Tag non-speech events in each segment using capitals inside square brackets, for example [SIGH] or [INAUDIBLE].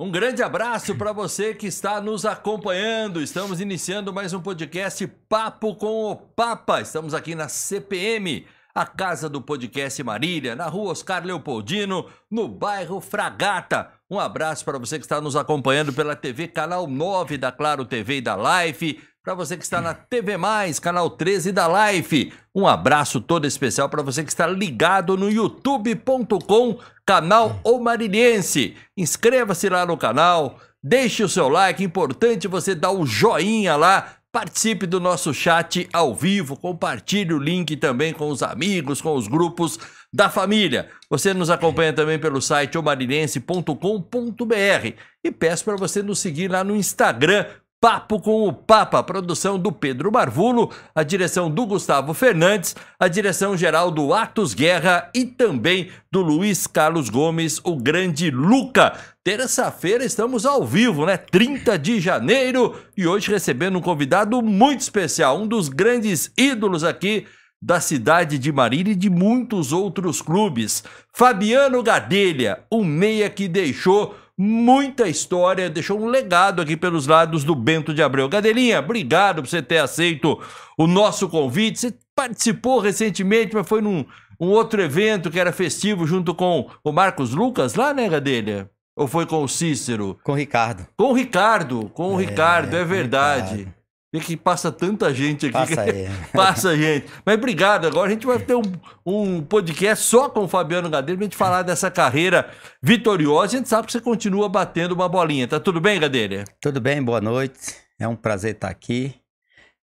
Um grande abraço para você que está nos acompanhando. Estamos iniciando mais um podcast Papo com o Papa. Estamos aqui na CPM, a casa do podcast Marília, na rua Oscar Leopoldino, no bairro Fragata. Um abraço para você que está nos acompanhando pela TV Canal 9 da Claro TV e da Life, para você que está na TV Mais, canal 13 da Life, um abraço todo especial para você que está ligado no youtube.com, canal O Mariliense. Inscreva-se lá no canal, deixe o seu like, é importante você dar o joinha lá, Participe do nosso chat ao vivo, compartilhe o link também com os amigos, com os grupos da família. Você nos acompanha também pelo site omarinense.com.br e peço para você nos seguir lá no Instagram, Papo com o Papa, produção do Pedro Marvulo, a direção do Gustavo Fernandes, a direção geral do Atos Guerra e também do Luiz Carlos Gomes, o grande Luca. Terça-feira estamos ao vivo, né? 30 de janeiro e hoje recebendo um convidado muito especial, um dos grandes ídolos aqui da cidade de Marília e de muitos outros clubes. Fabiano Gadelha, o meia que deixou muita história, deixou um legado aqui pelos lados do Bento de Abreu. Gadelinha obrigado por você ter aceito o nosso convite. Você participou recentemente, mas foi num um outro evento que era festivo junto com o Marcos Lucas lá, né, Gadelha? Ou foi com o Cícero? Com o Ricardo. Com o Ricardo, com o é, Ricardo, é verdade. Ricardo. Vê que passa tanta gente aqui. Passa aí. [LAUGHS] passa gente. Mas obrigado. Agora a gente vai ter um, um podcast só com o Fabiano Gadeiro pra gente falar dessa carreira vitoriosa. A gente sabe que você continua batendo uma bolinha. Tá tudo bem, Gadeira? Tudo bem, boa noite. É um prazer estar aqui.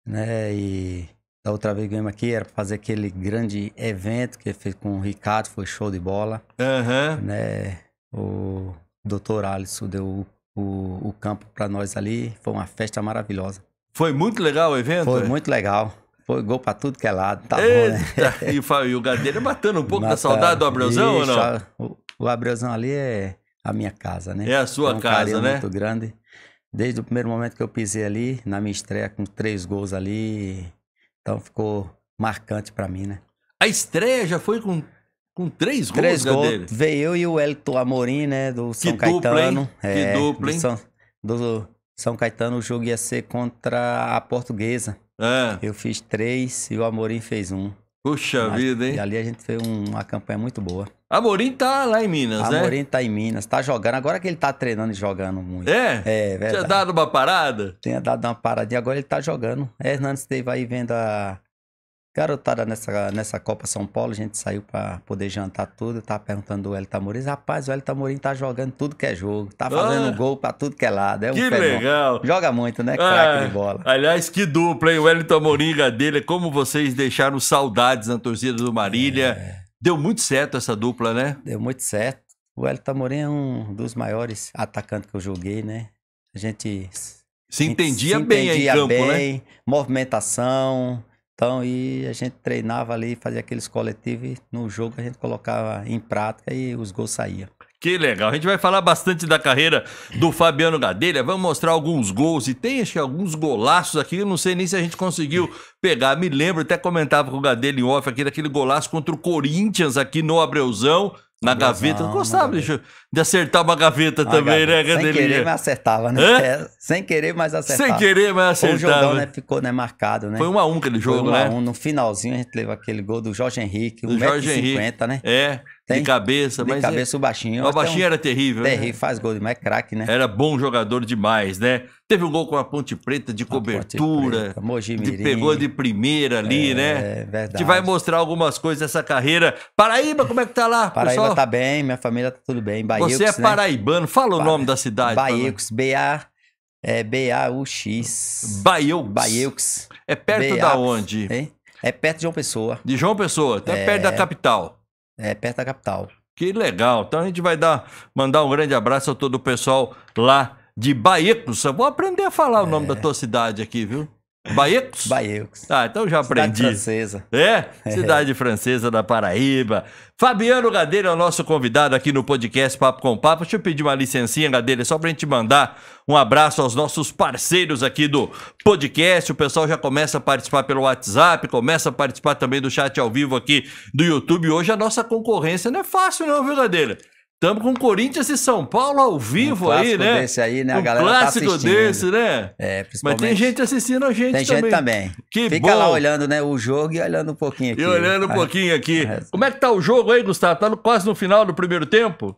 Né? E da outra vez que aqui era fazer aquele grande evento que fez com o Ricardo, foi show de bola. Uhum. Né? O doutor Alisson deu o, o campo para nós ali. Foi uma festa maravilhosa. Foi muito legal o evento? Foi muito legal. Foi gol pra tudo que é lado. Tá Eita, bom, né? [LAUGHS] e, o Gadeira matando é um pouco Mata... da saudade do Abreuzão ou não? A, o, o Abreuzão ali é a minha casa, né? É a sua é um casa, né? muito grande. Desde o primeiro momento que eu pisei ali, na minha estreia com três gols ali. Então ficou marcante para mim, né? A estreia já foi com, com três gols, Três gols, veio eu e o Elton Amorim, né? Do São que Caetano. Dupla, hein? É, que dupla, hein? Do, São, do são Caetano, o jogo ia ser contra a Portuguesa. É. Eu fiz três e o Amorim fez um. Puxa Mas, vida, hein? E ali a gente fez uma campanha muito boa. Amorim tá lá em Minas, Amorim né? Amorim tá em Minas, tá jogando. Agora que ele tá treinando e jogando muito. É? É, verdade. Tinha dado uma parada? Tinha dado uma paradinha, agora ele tá jogando. Hernandes teve aí vendo a, Garotada nessa, nessa Copa São Paulo, a gente saiu para poder jantar tudo. Eu tava perguntando do Elton Amorim. Rapaz, o Elton Amorim tá jogando tudo que é jogo. Tá ah. fazendo ah, gol para tudo que é lado. É um que fenômeno. legal. Joga muito, né? Ah, craque de bola. Aliás, que dupla, hein? O Elton Amorim e Gadelha. Como vocês deixaram saudades na torcida do Marília. É... Deu muito certo essa dupla, né? Deu muito certo. O Elton Amorim é um dos maiores atacantes que eu joguei, né? A gente... Se entendia, se entendia bem aí em campo, né? bem, né? Movimentação então, e a gente treinava ali, fazia aqueles coletivos, no jogo a gente colocava em prática e os gols saíam. Que legal. A gente vai falar bastante da carreira do Fabiano Gadelha. Vamos mostrar alguns gols. E tem acho, que alguns golaços aqui. Eu não sei nem se a gente conseguiu pegar. Me lembro, até comentava com o Gadelha em off aqui daquele golaço contra o Corinthians aqui no Abreuzão. Na gaveta, eu gostava de acertar uma gaveta na também, né, gaveta. né, Candelinha? Sem querer, mas acertava, né? É? Sem querer, mas acertava. Sem querer, mas acertava. O jogão né, ficou né, marcado, né? Foi um a um aquele jogo, Foi um né? um. No finalzinho a gente teve aquele gol do Jorge Henrique, 1,50m, né? É. Tem, de cabeça, de mas. De é cabeça é, o baixinho. O baixinho um, era terrível. Né? Terrível, né? faz gol demais, craque, né? Era bom jogador demais, né? Teve um gol com a Ponte Preta de a cobertura. Ponte Preta, de, pegou de primeira ali, é, né? É verdade. Que vai mostrar algumas coisas dessa carreira. Paraíba, como é que tá lá? Paraíba pessoal? tá bem, minha família tá tudo bem. Baiux, Você é né? paraibano, fala o nome da cidade. baíux B-A. É B-A-U-X. Baiux. Baiux. É perto da onde? Hein? É perto de João Pessoa. De João Pessoa, até tá é... perto da é. capital. É, perto da capital. Que legal. Então a gente vai dar, mandar um grande abraço a todo o pessoal lá de Baicos. Eu vou aprender a falar é. o nome é. da tua cidade aqui, viu? Baiecos? Baiecos. Ah, então já aprendi. Cidade francesa. É? é? Cidade francesa da Paraíba. Fabiano Gadeira é o nosso convidado aqui no podcast Papo com Papo. Deixa eu pedir uma licencinha, Gadeira, só pra gente mandar um abraço aos nossos parceiros aqui do podcast. O pessoal já começa a participar pelo WhatsApp, começa a participar também do chat ao vivo aqui do YouTube. Hoje a nossa concorrência não é fácil não, viu, Gadeira? Estamos com Corinthians e São Paulo ao vivo um aí, né? clássico Desse aí, né? A um galera tá clássico tá desse, né? É, principalmente. Mas tem gente assistindo a gente também. Tem gente também. Que Fica bom. lá olhando, né, o jogo e olhando um pouquinho aqui. E olhando um ah, pouquinho aqui. Ah, Como é que tá o jogo aí, Gustavo? Tá no, quase no final do primeiro tempo?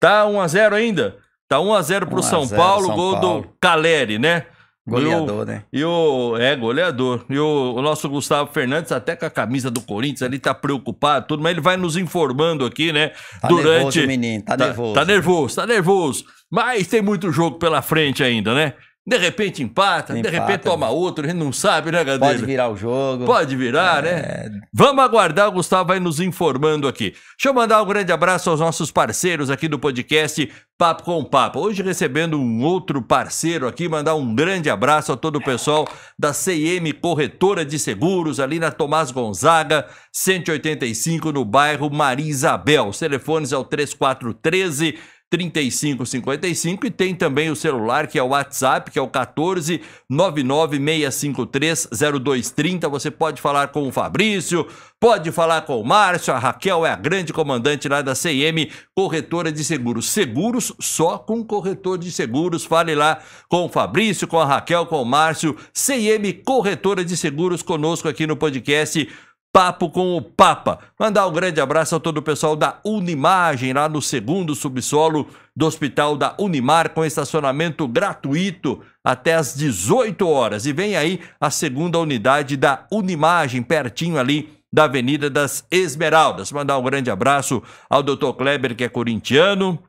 Tá 1 x 0 ainda? Tá 1 x 0 pro 1 a São Paulo, São gol Paulo. do Caleri, né? Goleador, o, né? E o, é, goleador. E o, o, nosso Gustavo Fernandes, até com a camisa do Corinthians, ali tá preocupado, tudo, mas ele vai nos informando aqui, né? Tá durante. Nervoso, menino, tá, tá nervoso. Tá nervoso, tá nervoso. Mas tem muito jogo pela frente ainda, né? De repente empata, empata, de repente toma outro, a gente não sabe, né, Gadeira? Pode virar o jogo. Pode virar, é... né? Vamos aguardar, o Gustavo vai nos informando aqui. Deixa eu mandar um grande abraço aos nossos parceiros aqui do podcast Papo com Papo. Hoje recebendo um outro parceiro aqui, mandar um grande abraço a todo o pessoal da CM Corretora de Seguros, ali na Tomás Gonzaga, 185, no bairro Maria Isabel. Os telefones é o 3413 3555 e tem também o celular que é o WhatsApp, que é o 14 0230. Você pode falar com o Fabrício, pode falar com o Márcio, a Raquel é a grande comandante lá da CM, corretora de seguros. Seguros só com corretor de seguros. Fale lá com o Fabrício, com a Raquel, com o Márcio, CM Corretora de Seguros conosco aqui no podcast Papo com o Papa. Mandar um grande abraço a todo o pessoal da Unimagem, lá no segundo subsolo do Hospital da Unimar, com estacionamento gratuito até às 18 horas. E vem aí a segunda unidade da Unimagem, pertinho ali da Avenida das Esmeraldas. Mandar um grande abraço ao Dr. Kleber, que é corintiano,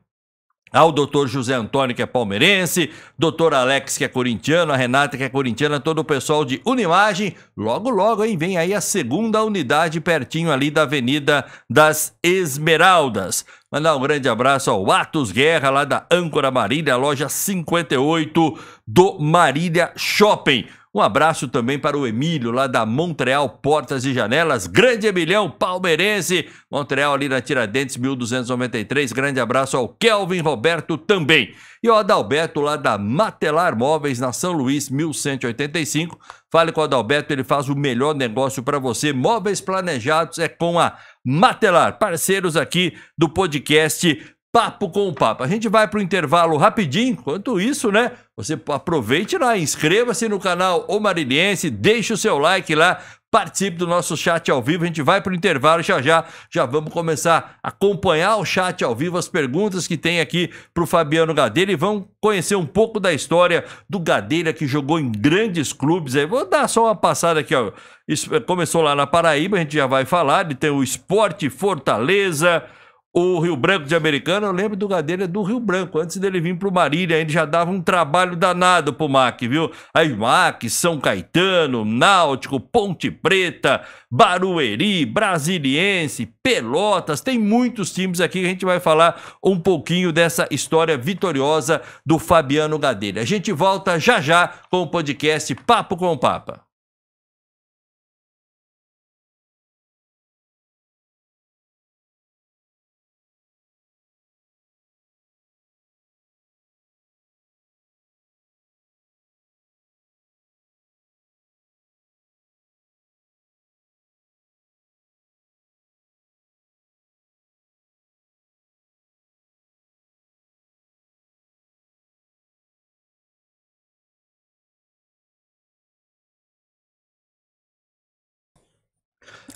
ao doutor José Antônio, que é palmeirense, doutor Alex, que é corintiano, a Renata, que é corintiana, todo o pessoal de Unimagem. Logo, logo, hein, vem aí a segunda unidade pertinho ali da Avenida das Esmeraldas. Mandar um grande abraço ao Atos Guerra, lá da Âncora Marília, loja 58 do Marília Shopping. Um abraço também para o Emílio, lá da Montreal Portas e Janelas. Grande Emilhão, palmeirense. Montreal, ali na Tiradentes, 1293. Grande abraço ao Kelvin Roberto também. E ao Adalberto, lá da Matelar Móveis, na São Luís, 1185. Fale com o Adalberto, ele faz o melhor negócio para você. Móveis planejados é com a Matelar, parceiros aqui do podcast Papo com o Papa. A gente vai para o intervalo rapidinho. Enquanto isso, né? Você aproveite lá, inscreva-se no canal O Mariliense, deixe o seu like lá, participe do nosso chat ao vivo. A gente vai para o intervalo já já. Já vamos começar a acompanhar o chat ao vivo, as perguntas que tem aqui para o Fabiano Gadeira e vamos conhecer um pouco da história do Gadeira que jogou em grandes clubes. Aí vou dar só uma passada aqui, ó. Isso começou lá na Paraíba, a gente já vai falar. Ele tem o Esporte Fortaleza. O Rio Branco de Americana, eu lembro do Gadelha do Rio Branco. Antes dele vir para o Marília, ele já dava um trabalho danado para o MAC, viu? Aí MAC, São Caetano, Náutico, Ponte Preta, Barueri, Brasiliense, Pelotas. Tem muitos times aqui que a gente vai falar um pouquinho dessa história vitoriosa do Fabiano Gadelha. A gente volta já já com o podcast Papo com o Papa.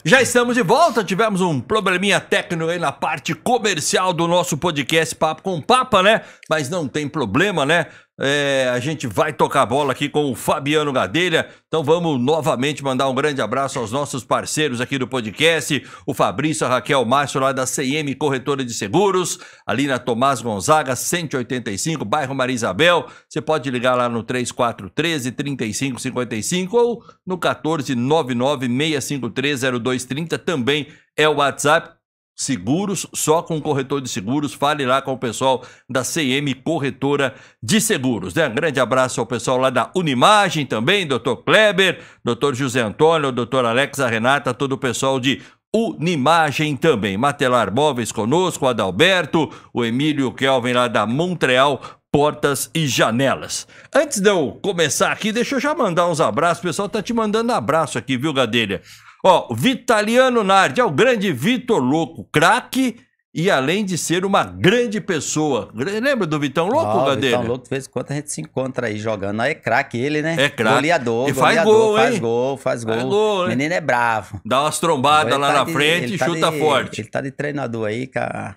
Já estamos de volta, tivemos um probleminha técnico aí na parte comercial do nosso podcast Papo com Papa, né? Mas não tem problema, né? É, a gente vai tocar a bola aqui com o Fabiano Gadelha. Então vamos novamente mandar um grande abraço aos nossos parceiros aqui do podcast, o Fabrício, a Raquel Márcio, lá da CM Corretora de Seguros, ali na Tomás Gonzaga, 185, bairro Maria Isabel. Você pode ligar lá no 3413 3555 ou no 1499 6530230 também é o WhatsApp seguros, só com o corretor de seguros. Fale lá com o pessoal da CM Corretora de Seguros. Né? Um grande abraço ao pessoal lá da Unimagem também, doutor Kleber, doutor José Antônio, doutor Alexa Renata, todo o pessoal de Unimagem também. Matelar Móveis conosco, Adalberto, o Emílio Kelvin lá da Montreal portas e janelas. Antes de eu começar aqui, deixa eu já mandar uns abraços. O pessoal tá te mandando abraço aqui, viu, Gadelha? Ó, Vitaliano Nardi é o grande Vitor Louco, craque e além de ser uma grande pessoa. Lembra do Vitão Louco, oh, Gadeira? Vitão Louco, de vez em quando a gente se encontra aí jogando. Aí é craque ele, né? É craque. Goleador, e faz goleador, gol, faz gol, faz gol. Faz gol né? Menino hein? é bravo. Dá umas trombadas lá tá na de, frente e tá chuta de, forte. Ele tá de treinador aí, cara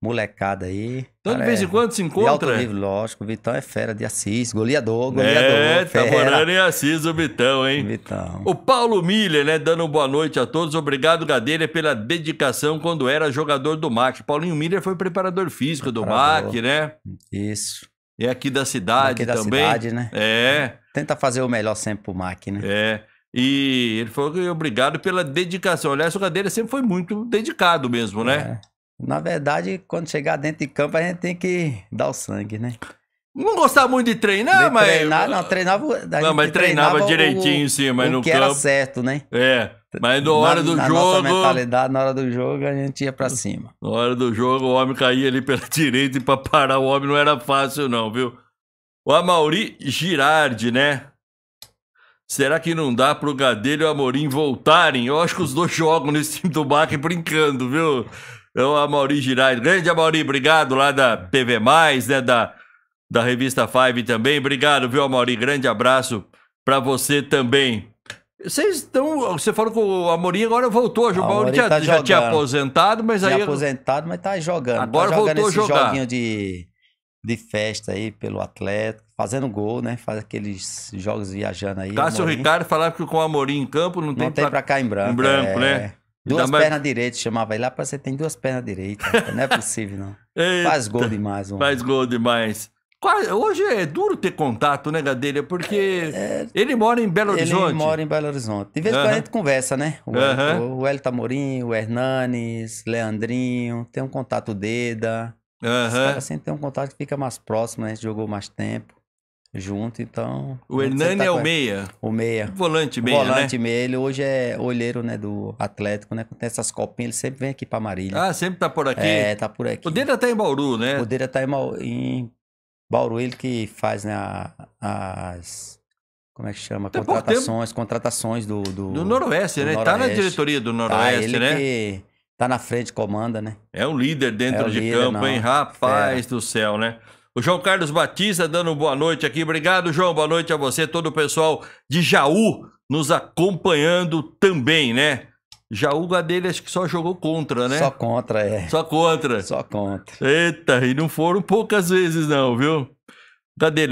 molecada aí. Então, cara, de vez em é quando se encontra? nível, lógico. O Vitão é fera de Assis, goleador, goleador. É, tá fera. tá morando em Assis o Vitão, hein? Vitão. O Paulo Miller, né, dando boa noite a todos. Obrigado, gadeira pela dedicação quando era jogador do MAC. Paulinho Miller foi preparador físico preparador. do MAC, né? Isso. É aqui da cidade aqui da também. cidade, né? É. Tenta fazer o melhor sempre pro MAC, né? É. E ele falou que obrigado pela dedicação. Aliás, o gadeira sempre foi muito dedicado mesmo, né? É. Na verdade, quando chegar dentro de campo, a gente tem que dar o sangue, né? Não gostava muito de treinar, de mas. Treinar, não, treinava. Não, mas treinava, treinava direitinho, o, sim, mas o no que campo. era certo, né? É. Mas na hora do na jogo. Nossa mentalidade, na hora do jogo, a gente ia pra cima. Na hora do jogo, o homem caía ali pela [LAUGHS] direita e pra parar o homem não era fácil, não, viu? O Amauri Girardi, né? Será que não dá pro Gadelho e o Amorim voltarem? Eu acho que os dois jogam nesse time do brincando, viu? Então, a Mauri Girais, grande Mauri, obrigado lá da PV+, né, da, da revista Five também. Obrigado, viu, Mauri? Grande abraço para você também. Vocês estão. Você falou que o Amorim agora voltou a jogar. O Amorim já, tá já tinha aposentado, mas tinha aí. aposentado, mas tá jogando. Agora tá jogando voltou esse a jogar. joguinho de, de festa aí pelo atleta, fazendo gol, né? Faz aqueles jogos viajando aí. Cássio Amorim. Ricardo falava que com o Amorim em campo não, não tem. Não tem pra, pra cá em branco. Em branco, é... né? Duas mais... pernas direitas, chamava ele lá, ah, para você tem duas pernas direitas. não é possível, não. [LAUGHS] Eita, faz gol demais, Faz gol demais. Quase, hoje é duro ter contato, né, Gadelha? Porque é, é. ele mora em Belo Horizonte. Ele mora em Belo Horizonte. De vez em uhum. quando a gente conversa, né? O, uhum. o, o Elton Amorim, o Hernanes, Leandrinho, tem um contato Deda. Uhum. Os caras sempre tem um contato que fica mais próximo, né? A gente jogou mais tempo junto, então. O Hernani tá é o meia. O meia. Volante meia. Volante né? meia. Ele hoje é olheiro né, do Atlético, né? Quando tem essas copinhas, ele sempre vem aqui pra Marília. Ah, sempre tá por aqui? É, tá por aqui. O Deira tá em Bauru, né? O Deira tá em, em Bauru, ele que faz né, as. Como é que chama? Tem contratações, contratações do, do. Do Noroeste, do né? Noroeste. Tá na diretoria do tá, Noroeste, tá, né? Que tá na frente, comanda, né? É um líder dentro é de líder, campo, não. hein? Rapaz é. do céu, né? O João Carlos Batista dando boa noite aqui. Obrigado, João. Boa noite a você, todo o pessoal de Jaú nos acompanhando também, né? Jaú dele acho que só jogou contra, né? Só contra, é. Só contra. Só contra. Eita, e não foram poucas vezes não, viu?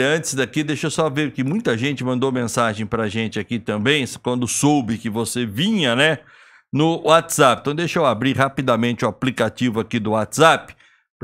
antes daqui, deixa eu só ver que muita gente mandou mensagem pra gente aqui também, quando soube que você vinha, né? No WhatsApp. Então deixa eu abrir rapidamente o aplicativo aqui do WhatsApp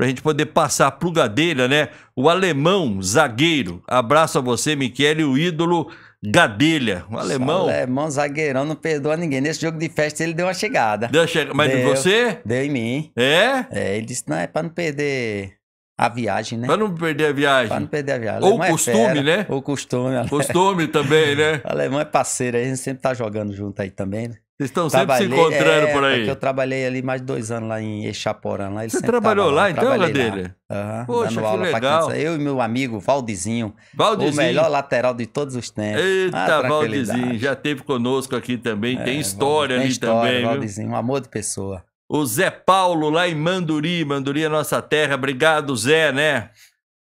para a gente poder passar a plugadeira, né? O alemão zagueiro. Abraço a você, Michele, o ídolo Gadelha, o alemão. O alemão zagueirão não perdoa ninguém. Nesse jogo de festa ele deu uma chegada. Deu chegada, mas deu, em você? Deu em mim. É? É, ele disse, não, é pra não perder a viagem, né? Pra não perder a viagem. Pra não perder a viagem. Ou o é costume, é fera, né? Ou costume. [LAUGHS] É costume também, né? O alemão é parceiro, a gente sempre tá jogando junto aí também, né? Vocês estão sempre se encontrando é, por é aí. Porque eu trabalhei ali mais de dois anos lá em Exaporã. Lá, Você trabalhou lá, lá então, Ladeira? Uhum, Poxa, que legal. Eu e meu amigo Valdizinho, Valdizinho, o melhor lateral de todos os tempos. Eita, ah, Valdizinho, já teve conosco aqui também. É, tem história tem ali história, também. Valdizinho, um amor de pessoa. O Zé Paulo lá em Manduri, Manduri é nossa terra. Obrigado, Zé, né?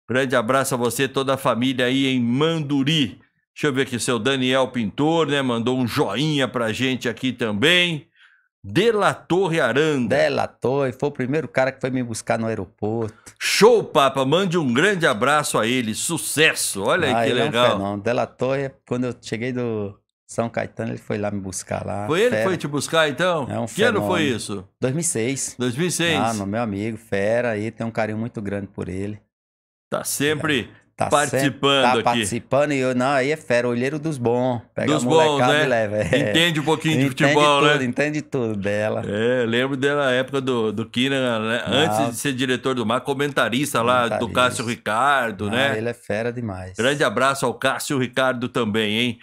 Grande abraço a você, toda a família aí em Manduri. Deixa eu ver aqui, seu Daniel Pintor, né? Mandou um joinha pra gente aqui também. De La Torre Aranda. De La Torre, foi o primeiro cara que foi me buscar no aeroporto. Show, Papa! Mande um grande abraço a ele. Sucesso! Olha ah, aí que é legal. Não, De La Torre, quando eu cheguei do São Caetano, ele foi lá me buscar lá. Foi ele que foi te buscar, então? É um que fenômeno. ano foi isso? 2006. 2006. Ah, meu amigo, fera aí, tem um carinho muito grande por ele. Tá sempre... É. Tá participando sempre, tá aqui. participando e eu, não, aí é fera, olheiro dos bons. Pega dos bons, né? Leva, é. Entende um pouquinho de entende futebol, tudo, né? Entende tudo dela. É, lembro dela época do, do Kina, né? Antes de ser diretor do mar, comentarista, comentarista. lá do Cássio Ricardo, ah, né? Ele é fera demais. Grande abraço ao Cássio Ricardo também, hein?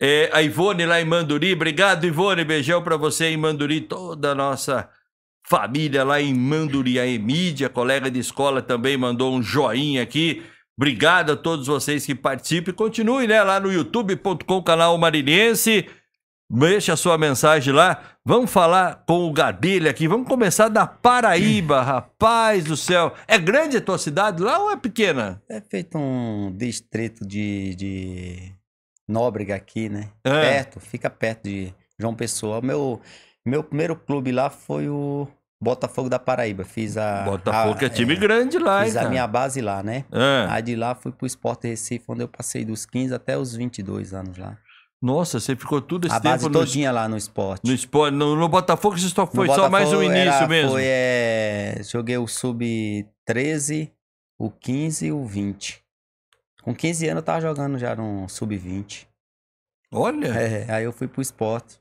É, a Ivone lá em Manduri, obrigado Ivone, beijão para você em Manduri, toda a nossa família lá em Manduri, a Emídia, colega de escola também mandou um joinha aqui. Obrigado a todos vocês que participem. Continue né, lá no youtube.com, canal Marinense. Deixe a sua mensagem lá. Vamos falar com o Gadelha aqui. Vamos começar da Paraíba, rapaz do céu. É grande a tua cidade lá ou é pequena? É feito um distrito de, de Nóbrega aqui, né? É. Perto, fica perto de João Pessoa. Meu, meu primeiro clube lá foi o Botafogo da Paraíba. Fiz a. Botafogo a, que é time é, grande lá, Fiz hein, a então. minha base lá, né? É. Aí de lá fui pro Sport Recife, onde eu passei dos 15 até os 22 anos lá. Nossa, você ficou tudo esse a tempo. A base no... lá no esporte. No esporte, no, no Botafogo você só foi no só Botafogo mais um início era, mesmo. Foi, é, joguei o sub-13, o 15 e o 20. Com 15 anos eu tava jogando já no sub-20. Olha! É, aí eu fui pro esporte.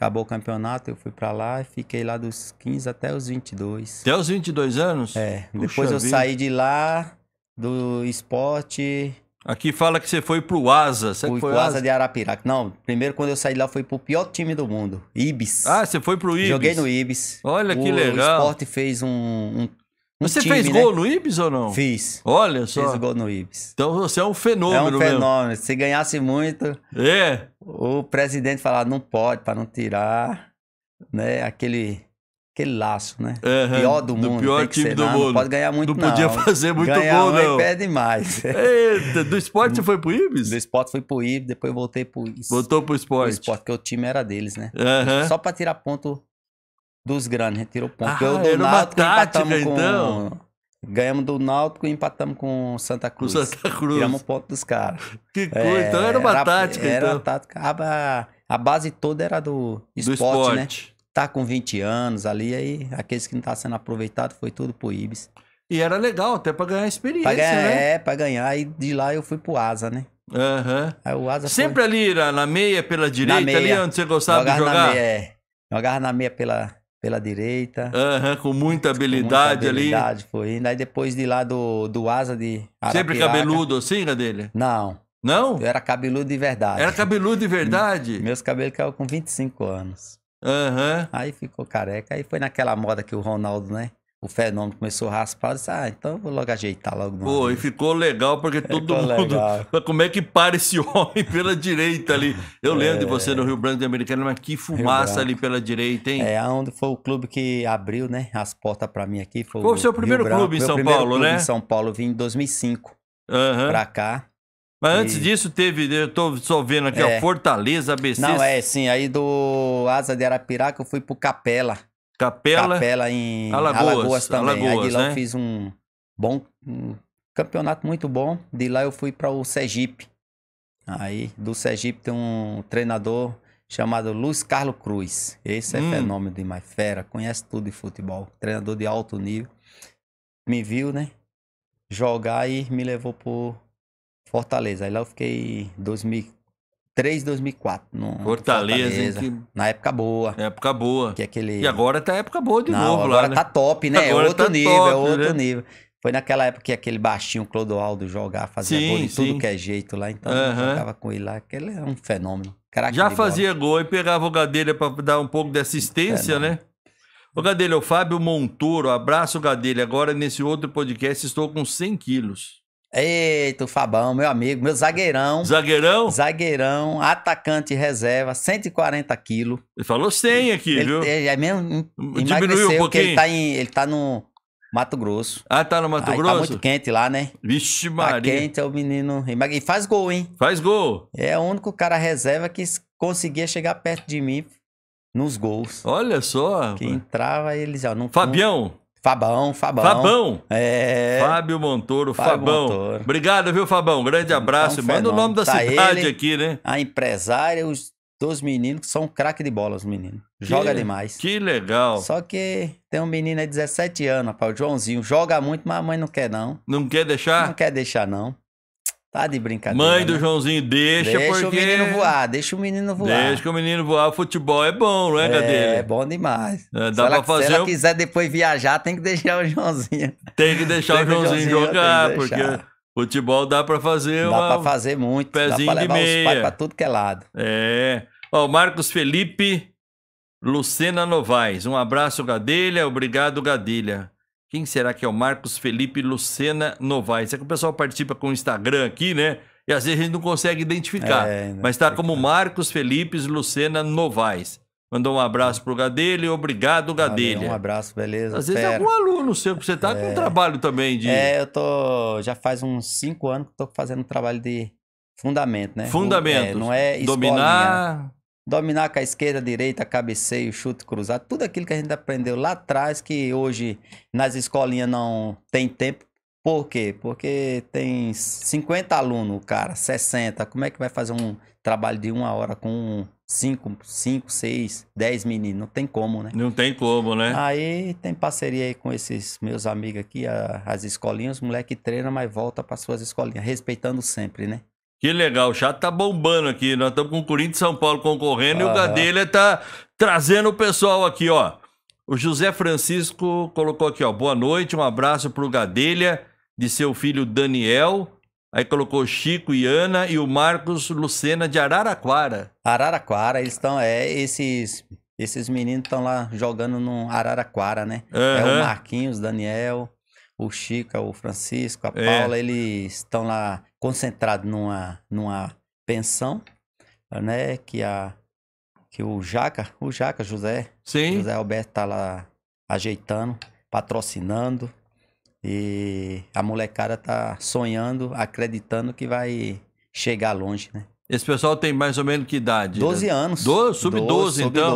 Acabou o campeonato, eu fui para lá e fiquei lá dos 15 até os 22. Até os 22 anos? É. Puxa depois eu vida. saí de lá, do esporte. Aqui fala que você foi pro Asa. Você foi pro Asa, Asa de Arapiraca. Não, primeiro quando eu saí de lá foi pro pior time do mundo, Ibis. Ah, você foi pro Ibis? Joguei no Ibis. Olha o, que legal. O esporte fez um, um você time, fez né? gol no Ibis ou não? Fiz. Olha só. Fiz gol no Ibis. Então você é um fenômeno, É um fenômeno. Mesmo. Se ganhasse muito, é. o presidente falava, não pode, para não tirar né, aquele, aquele laço, né? É, pior do, do mundo. Pior time do mundo. Não pode ganhar muito, não. Não podia fazer muito Ganhar gol, um é não. perde mais. [LAUGHS] Eita, do esporte você foi pro Ibis? Do esporte fui pro Ibis, depois voltei pro... Voltou pro esporte. Pro esporte, porque o time era deles, né? Só para tirar ponto dos grandes, retirou né? o ponto. Ah, eu do é Náutico tática, empatamos então. Ganhamos do Náutico e empatamos com Santa Cruz. Com Santa Cruz. Tiramos o ponto dos caras. Que é, coisa, é, então era uma era, tática. Era então. uma tática. A, a, base toda era do esporte, do esporte, né? Tá com 20 anos ali, aí aqueles que não tá sendo aproveitado foi tudo pro Ibis. E era legal, até pra ganhar experiência, pra ganhar, né? É, pra ganhar. E de lá eu fui pro Asa, né? Aham. Uhum. Aí, Sempre foi... ali na meia, pela direita, meia. ali onde você gostava jogava de jogar? Na meia, é. Jogava na meia pela, pela direita. Uhum, com muita habilidade, com muita habilidade ali. Foi indo. Aí depois de lá do, do Asa de Arapiraca. Sempre cabeludo assim, dele? Não. Não? Eu era cabeludo de verdade. Era cabeludo de verdade? [LAUGHS] Meus cabelos caíram com 25 anos. Aham. Uhum. Aí ficou careca. Aí foi naquela moda que o Ronaldo, né? o fenômeno começou a raspar, eu disse, ah, então eu vou logo ajeitar logo. Pô, vez. e ficou legal porque [LAUGHS] todo ficou mundo. Legal. [LAUGHS] Como é que para esse [LAUGHS] homem pela direita ali? Eu é, lembro de é. você no Rio Branco de Americana, mas que fumaça ali pela direita, hein? É, onde foi o clube que abriu, né, as portas para mim aqui. Foi, foi o seu primeiro clube em São Paulo, clube né? em São Paulo, vim em 2005 uhum. pra cá. Mas antes disso teve, eu tô só vendo aqui, é. ó, Fortaleza, ABC. Não, é, sim, aí do Asa de Arapiraca eu fui pro Capela. Capela, Capela em Alagoas, Alagoas também. Alagoas, Aí de lá né? eu fiz um bom um campeonato muito bom. De lá eu fui para o Sergipe. Aí do Sergipe tem um treinador chamado Luiz Carlos Cruz. Esse é hum. fenômeno demais, fera, conhece tudo de futebol, treinador de alto nível. Me viu, né? Jogar e me levou para Fortaleza. Aí lá eu fiquei 2000 2003, 2004. No Fortaleza, Fortaleza que... na época boa. época boa. Que é aquele... E agora tá época boa de Não, novo agora lá, né? tá top, né? Agora outro tá nível, top, é outro né? nível. Foi naquela época que aquele baixinho Clodoaldo jogar, fazia sim, gol em sim. tudo que é jeito lá. Então uhum. eu jogava com ele lá. Aquele é um fenômeno. Caraca Já fazia gol e pegava o Gadelha pra dar um pouco de assistência, né? o Gadelha, o Fábio Montoro, abraço Gadelha. Agora nesse outro podcast estou com 100 quilos. Eita, o Fabão, meu amigo, meu zagueirão. Zagueirão? Zagueirão, atacante reserva, 140 quilos. Ele falou 100 aqui, ele, viu? Ele, é, é mesmo. Diminuiu um pouquinho. Ele tá, em, ele tá no Mato Grosso. Ah, tá no Mato Aí tá Grosso? Tá muito quente lá, né? Vixe, tá Maria. Tá quente, é o menino. E faz gol, hein? Faz gol. É o único cara reserva que conseguia chegar perto de mim nos gols. Olha só. Que entrava e eles, ó. Não, Fabião. Não... Fabão, Fabão. Fabão. É. Fábio Montoro, Fábio Fabão. Montoro. Obrigado, viu, Fabão? Grande então abraço. É um Manda o nome da tá cidade ele, aqui, né? A empresária, os dois meninos que são craque de bola, os meninos. Que, joga demais. Que legal. Só que tem um menino de 17 anos, rapaz, o Joãozinho. Joga muito, mas a mãe não quer, não. Não quer deixar? Não quer deixar, não. Tá de brincadeira. Mãe né? do né? Joãozinho, deixa, deixa porque... Deixa o menino voar, deixa o menino voar. Deixa que o menino voar, futebol é bom, é, Cadê? É, é bom demais. É, dá se ela, fazer... Se ela quiser depois viajar, tem que deixar o Joãozinho. Tem que deixar tem o Joãozinho, jogar, porque futebol dá pra fazer Dá uma... pra fazer muito, pezinho dá pra levar de meia. os pais pra tudo que é lado. É. Ó, Marcos Felipe Lucena Novaes, um abraço, Gadelha, obrigado, Gadelha. Quem será que é o Marcos Felipe Lucena Novaes? É que o pessoal participa com o Instagram aqui, né? E às vezes a gente não consegue identificar. É, não né? mas está como Marcos Felipe Lucena Novaes. Mandou um abraço pro Gadelha obrigado, Gadelha. um abraço, beleza. Às vezes é algum aluno seu, porque você tá é... com um trabalho também de. É, eu tô. Já faz uns cinco anos que tô fazendo trabalho de fundamento, né? Fundamento. É, não é escolinha. Dominar. Né? Dominar com a esquerda, a direita, cabeceio, chute cruzado, tudo aquilo que a gente aprendeu lá atrás, que hoje nas escolinhas não tem tempo. Por quê? Porque tem 50 alunos, cara, 60. Como é que vai fazer um trabalho de uma hora com 5, 5, 6, 10 meninos? Não tem como, né? Não tem como, né? Aí tem parceria aí com esses meus amigos aqui, a, as escolinhas, os moleques treinam, mas volta para suas escolinhas, respeitando sempre, né? Que legal, o chat tá bombando aqui. Nós estamos com o Corinthians e São Paulo concorrendo e o Gadelha tá trazendo o pessoal aqui, ó. O José Francisco colocou aqui, ó. Boa noite, um abraço pro Gadelha de seu filho Daniel. Aí colocou Chico e Ana e o Marcos Lucena de Araraquara. Araraquara, eles estão, é, esses esses meninos estão lá jogando no Araraquara, né? Uhum. É o Marquinhos, Daniel, o Chico, é o Francisco, a é. Paula, é. eles estão lá concentrado numa, numa pensão, né? Que a que o Jaca, o Jaca José, Sim. José Alberto tá lá ajeitando, patrocinando e a molecada tá sonhando, acreditando que vai chegar longe, né? Esse pessoal tem mais ou menos que idade? 12 né? anos. Do, sub 12, 12 então? Sub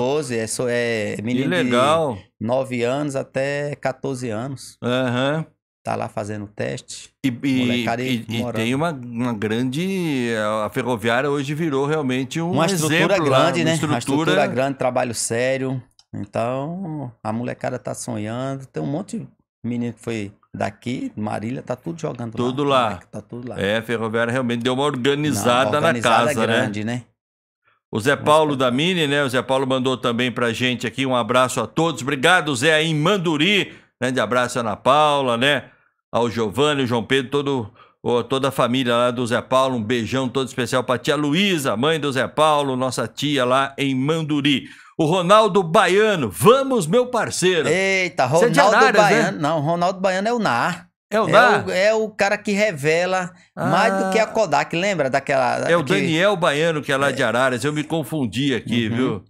12, é, é menino que legal. de 9 anos até 14 anos. Aham. Uhum tá lá fazendo teste. E, e, e, tem uma, uma grande. A ferroviária hoje virou realmente um uma estrutura grande, lá, uma né? Estrutura... Uma estrutura grande, trabalho sério. Então, a molecada tá sonhando. Tem um monte de menino que foi daqui, Marília, tá tudo jogando tudo lá. lá. Tá tudo lá. É, a ferroviária realmente deu uma organizada, Não, organizada na casa, né? grande, né? né? O Zé Paulo tá da Mini, né? O Zé Paulo mandou também pra gente aqui um abraço a todos. Obrigado, Zé, aí em Manduri. Grande abraço, Ana Paula, né? ao Giovanni, o João Pedro, todo, toda a família lá do Zé Paulo. Um beijão todo especial para a tia Luísa, mãe do Zé Paulo, nossa tia lá em Manduri. O Ronaldo Baiano, vamos, meu parceiro. Eita, é Ronaldo é Baiano. Né? Não, Ronaldo Baiano é o NAR. É o, é o, é o cara que revela ah, mais do que a ah. Kodak, lembra daquela. É o que... Daniel Baiano, que é lá de é. Araras. Eu me confundi aqui, uhum. viu?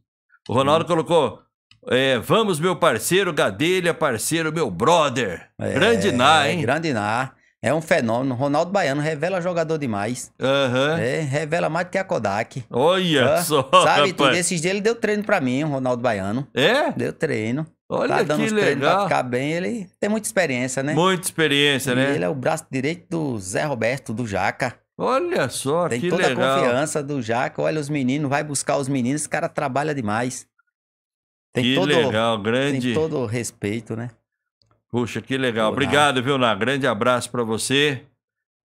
O Ronaldo uhum. colocou é, vamos, meu parceiro Gadelha, parceiro, meu brother. É, grande Ná, é, hein? É, grande Ná. É um fenômeno. Ronaldo Baiano revela jogador demais. Uhum. É, revela mais do que a Kodak. Olha só. Sabe, tudo esses dias ele deu treino pra mim, o Ronaldo Baiano. É? Deu treino. Olha tá dando que uns legal. pra ficar bem. Ele tem muita experiência, né? Muita experiência, e né? Ele é o braço direito do Zé Roberto, do Jaca. Olha só, tem que legal. Tem toda a confiança do Jaca. Olha os meninos, vai buscar os meninos. Esse cara trabalha demais. Tem que todo, legal, grande. Tem todo o respeito, né? Puxa, que legal. Obrigado, viu, Ná? Grande abraço para você,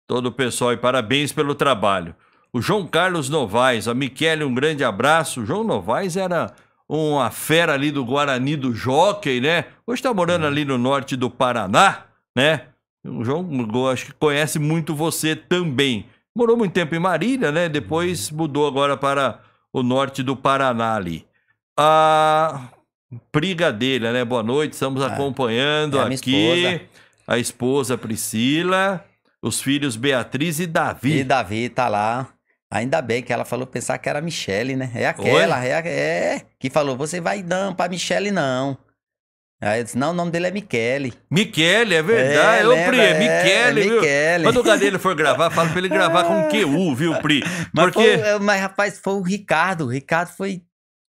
todo o pessoal e parabéns pelo trabalho. O João Carlos Novaes, a Michele, um grande abraço. O João Novaes era uma fera ali do Guarani do Jockey, né? Hoje está morando uhum. ali no norte do Paraná, né? O João acho que conhece muito você também. Morou muito tempo em Marília, né? Depois uhum. mudou agora para o norte do Paraná ali a Brigadeira, né? Boa noite, estamos é. acompanhando é a aqui esposa. a esposa Priscila, os filhos Beatriz e Davi. E Davi tá lá. Ainda bem que ela falou pensar que era Michele, né? É aquela, é, é, que falou, você vai não para Michele não. Aí eu disse, não, o nome dele é Michele. Michele, é verdade. É, Ô, lembra, Pri, é, é Michele, é, viu? Michele. Quando o Gadelho for gravar, fala pra ele gravar com [LAUGHS] QU, viu, Pri? Porque... Mas, foi, mas, rapaz, foi o Ricardo. O Ricardo foi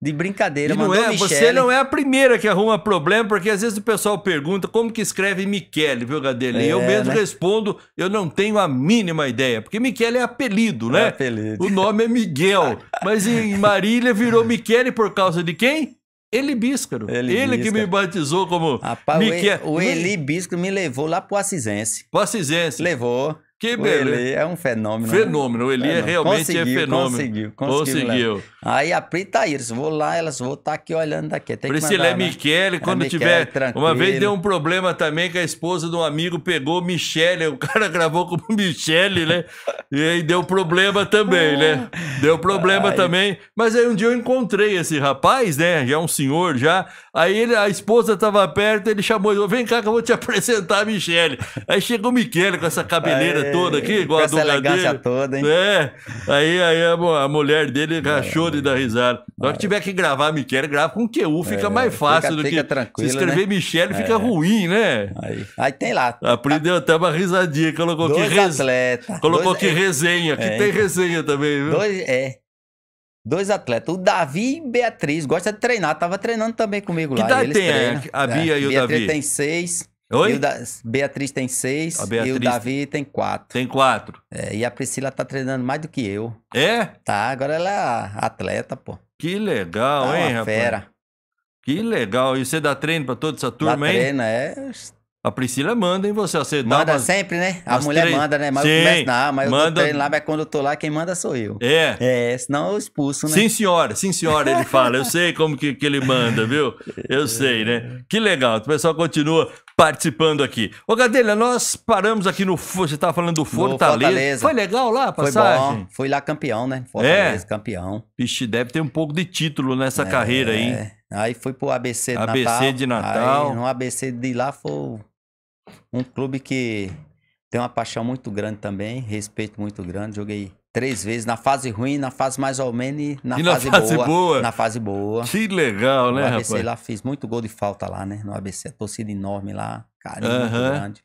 de brincadeira. E não é, Michele. você não é a primeira que arruma problema, porque às vezes o pessoal pergunta como que escreve Michele, viu, Gadelha? É, eu mesmo né? respondo, eu não tenho a mínima ideia, porque Michele é apelido, né? É apelido. O nome é Miguel, mas em [LAUGHS] Marília virou Michele por causa de quem? Eli Bíscaro. Eli ele Bíscaro. que me batizou como Rapaz, Michele. O, o Eli Bíscaro me levou lá pro Assisense. Pro Assisense. Levou. Que beleza. Ele é um fenômeno. Né? Fenômeno. O Eli é fenômeno. É realmente conseguiu, é fenômeno. Conseguiu, conseguiu. conseguiu. Aí a Pri tá aí. Vou lá, elas vão estar tá aqui olhando daqui. Tem Priscila é né? Michele, quando é Michele, tiver. Tranquilo. Uma vez deu um problema também que a esposa de um amigo pegou Michele. O cara [LAUGHS] gravou como Michele, né? E aí deu problema também, né? Deu problema também. Mas aí um dia eu encontrei esse rapaz, né? Já é um senhor já. Aí ele, a esposa tava perto, ele chamou falou: vem cá que eu vou te [LAUGHS] apresentar a Michele. Aí chegou o Michele com essa cabeleira. Ai toda aqui, igual com a essa elegância toda, hein? É. Aí, aí a, a mulher dele rachou de dar risada. Na hora que é. tiver que gravar Michele, grava com QU, é, fica é, mais fácil fica, do fica que tranquilo, se escrever né? Michele, fica é. ruim, né? Aí, aí tem lá. Aprendeu até uma risadinha, colocou dois atletas colocou dois... aqui é. resenha, que é, tem então. resenha também, viu? Dois, é. Dois atletas, o Davi e Beatriz, gosta de treinar, tava treinando também comigo lá. Que idade tem treina. a Bia e o Beatriz Davi? tem seis, Oi? Da... Beatriz tem seis Beatriz e o Davi tem quatro. Tem quatro. É, e a Priscila tá treinando mais do que eu. É? Tá, agora ela é atleta, pô. Que legal, tá hein, uma rapaz? fera. Que legal. E você dá treino pra toda essa turma, dá hein? treino, é... A Priscila manda, hein, você? você manda umas, sempre, né? A mulher manda, né? Mas Sim, eu começo, não, mas manda... eu tô treino lá, mas quando eu tô lá, quem manda sou eu. É. É, senão eu expulso, né? Sim, senhora, sim, senhora, ele fala. Eu sei como que, que ele manda, viu? Eu [LAUGHS] é. sei, né? Que legal. O pessoal continua participando aqui. Ô, Gadelha, nós paramos aqui no. Você estava falando do Fortaleza. Fortaleza. Foi legal lá a passagem? Foi bom. Fui lá campeão, né? Fortaleza, é. campeão. Ixi, deve ter um pouco de título nessa é, carreira aí. É. Aí fui pro ABC de ABC Natal. ABC de Natal. Aí, no ABC de lá foi um clube que tem uma paixão muito grande também, respeito muito grande. Joguei Três vezes, na fase ruim, na fase mais ou menos e na, e fase, na fase boa, boa, Na fase boa. Que legal, né, no né, ABC, rapaz? lá fiz muito gol de falta lá, né? No ABC, a torcida enorme lá, carinho muito grande.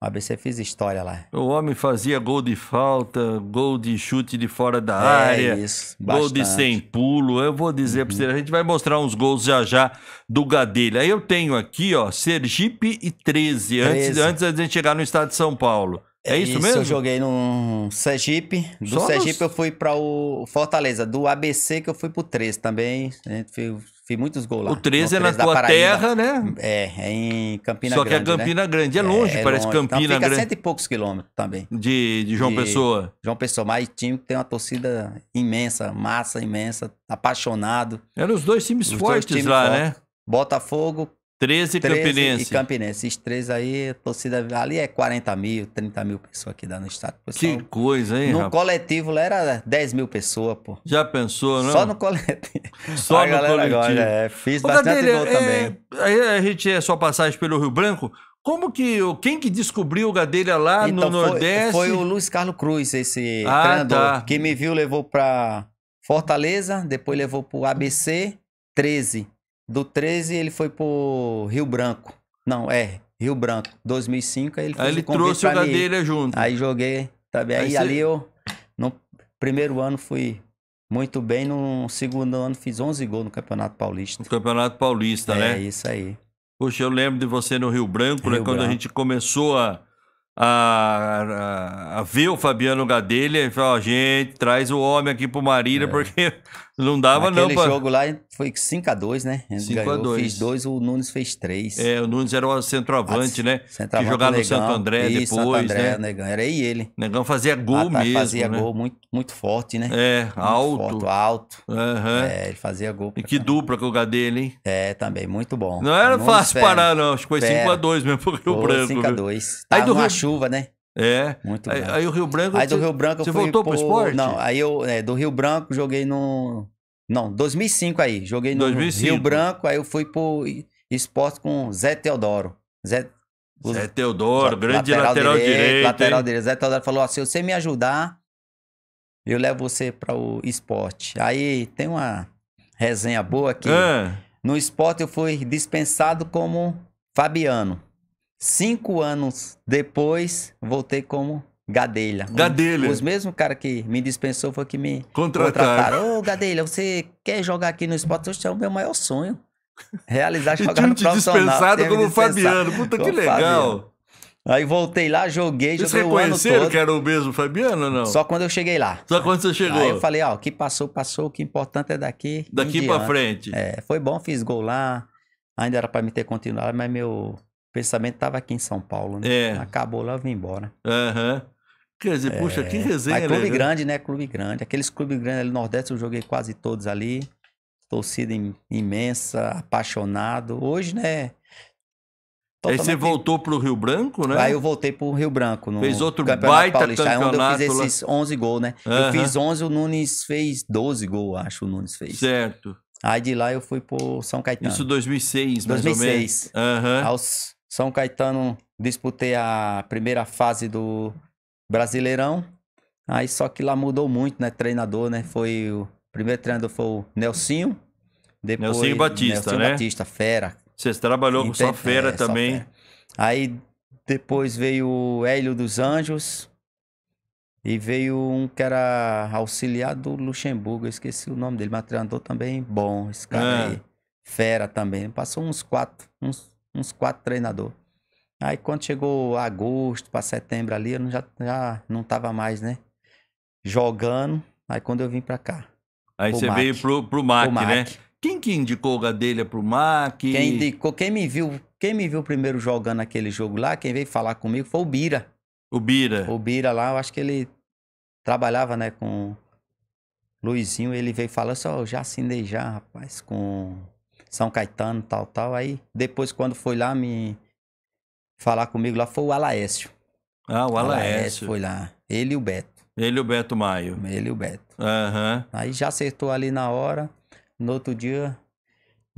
No ABC fiz história lá. O homem fazia gol de falta, gol de chute de fora da é, área, isso, bastante. gol de sem pulo. Eu vou dizer uhum. para você, a gente vai mostrar uns gols já já do Gadelha. Eu tenho aqui, ó, Sergipe e 13, 13. Antes, antes da gente chegar no estado de São Paulo. É isso, isso mesmo? eu joguei no Sergipe. Do Só Sergipe nos... eu fui para o Fortaleza. Do ABC que eu fui pro 13 também. Fui, fiz muitos gols lá. O 13 é na tua terra, né? É, é em Campina Grande. Só que é Grande, é Campina né? Grande. É longe, é, é parece longe. Então Campina então, fica Grande. cento e poucos quilômetros também. De, de João de, Pessoa? João Pessoa. Mas time que tem uma torcida imensa, massa imensa, apaixonado. Eram os dois times os fortes dois times lá, né? fortes. né? Botafogo, 13, 13 Campinense. E Campinense. Esses três aí, torcida. Ali é 40 mil, 30 mil pessoas aqui dá no estado. Pessoal, que coisa, hein? No rapaz? coletivo lá era 10 mil pessoas, pô. Já pensou, né? Só no coletivo. [LAUGHS] Só a no coletivo. Agora, é, fiz Ô, bastante dele, gol é, também. Aí a gente é só passagem pelo Rio Branco. Como que. Quem que descobriu o Gadelha lá então, no foi, Nordeste? Foi o Luiz Carlos Cruz, esse ah, tá. treinador. Tá. Que me viu, levou pra Fortaleza, depois levou pro ABC 13. Do 13 ele foi pro Rio Branco. Não, é, Rio Branco, 2005. Aí ele, aí ele trouxe o Gadelha junto. Aí joguei, sabe? Aí, aí você... ali eu, no primeiro ano fui muito bem, no segundo ano fiz 11 gols no Campeonato Paulista. No Campeonato Paulista, é, né? É, isso aí. Poxa, eu lembro de você no Rio Branco, né? Rio né? Branco. Quando a gente começou a, a, a, a ver o Fabiano Gadelha, e falou, gente, traz o homem aqui pro Marília, é. porque não dava, Aquele não. Aquele jogo lá foi 5x2, né? 5x2. Fez 2, o Nunes fez 3. É, o Nunes era o centroavante, ah, né? Centroavante que jogava no Santo André e depois, Santo André, né? Negão, era aí ele. Negão fazia gol ah, mesmo, Fazia né? gol muito, muito forte, né? É, muito alto. Forte, alto. Uhum. É, ele fazia gol. E que também. dupla que o Gá dele, hein? É, também, muito bom. Não era Nunes fácil fera, parar, não. Acho que foi 5x2 mesmo pro Rio Branco. 5x2. aí do Rio... chuva, né? É. Muito aí, aí, o Rio Branco. Aí do Rio Branco você eu fui voltou pro, pro esporte? Não, aí eu é, do Rio Branco joguei no não 2005 aí joguei no 2005. Rio Branco aí eu fui pro esporte com Zé Teodoro. Zé, o, Zé Teodoro, grande lateral, lateral direito, direito, Lateral direito. Zé Teodoro falou: ó, se você me ajudar, eu levo você para o esporte. Aí tem uma resenha boa aqui. É. No esporte eu fui dispensado como Fabiano. Cinco anos depois, voltei como Gadelha. Gadelha. Os mesmos caras que me dispensou foi que me contrataram. contrataram. Ô, Gadelha, você quer jogar aqui no esporte? Isso é o meu maior sonho. Realizar [LAUGHS] jogar no profissional. dispensado como o Fabiano. Puta, que legal. Fabiano. Aí voltei lá, joguei, Vocês joguei o ano todo. Vocês reconheceram que era o mesmo Fabiano ou não? Só quando eu cheguei lá. Só quando você chegou. Aí eu falei, ó, o que passou, passou. O que importante é daqui Daqui pra diante. frente. É, foi bom, fiz gol lá. Ainda era pra me ter continuado, mas meu pensamento estava aqui em São Paulo, né? É. Acabou lá, vim embora. Aham. Uhum. Quer dizer, é... puxa, que resenha. Mas né, clube né? grande, né? Clube grande. Aqueles clubes grandes ali no Nordeste, eu joguei quase todos ali. Torcida imensa, apaixonado. Hoje, né? Totalmente... Aí você voltou pro Rio Branco, né? Aí eu voltei pro Rio Branco. No fez outro campeonato baita Paulista, campeonato. Aí é eu fiz esses 11 gols, né? Uhum. Eu fiz 11, o Nunes fez 12 gols, acho o Nunes fez. Certo. Aí de lá eu fui pro São Caetano. Isso 2006, mais 2006. ou menos. 2006. Uhum. Aos são Caetano disputei a primeira fase do Brasileirão. Aí só que lá mudou muito, né? Treinador, né? Foi o primeiro treinador foi o Nelsinho. Nelsinho Batista, Nelsinho né? Batista, fera. Você trabalhou com com só é, fera é, também. Só fera. Aí depois veio o Hélio dos Anjos. E veio um que era auxiliar do Luxemburgo, eu esqueci o nome dele, mas treinador também bom, esse cara é. aí. Fera também. Passou uns quatro, uns uns quatro treinador. Aí quando chegou agosto para setembro ali, eu já, já não tava mais, né? Jogando. Aí quando eu vim para cá. Aí você veio pro, pro Mac, pro Mac, né? Quem que indicou o Gadelha pro Mac? Quem indicou, quem me viu, quem me viu primeiro jogando aquele jogo lá, quem veio falar comigo foi o Bira. O Bira. O Bira lá, eu acho que ele trabalhava, né, com Luizinho, ele veio falando, só, eu já assinei já, rapaz, com são Caetano, tal, tal. Aí depois, quando foi lá me falar comigo, lá foi o Alaécio. Ah, o Alaécio. Alaécio foi lá. Ele e o Beto. Ele e o Beto Maio. Ele e o Beto. Uhum. Aí já acertou ali na hora. No outro dia,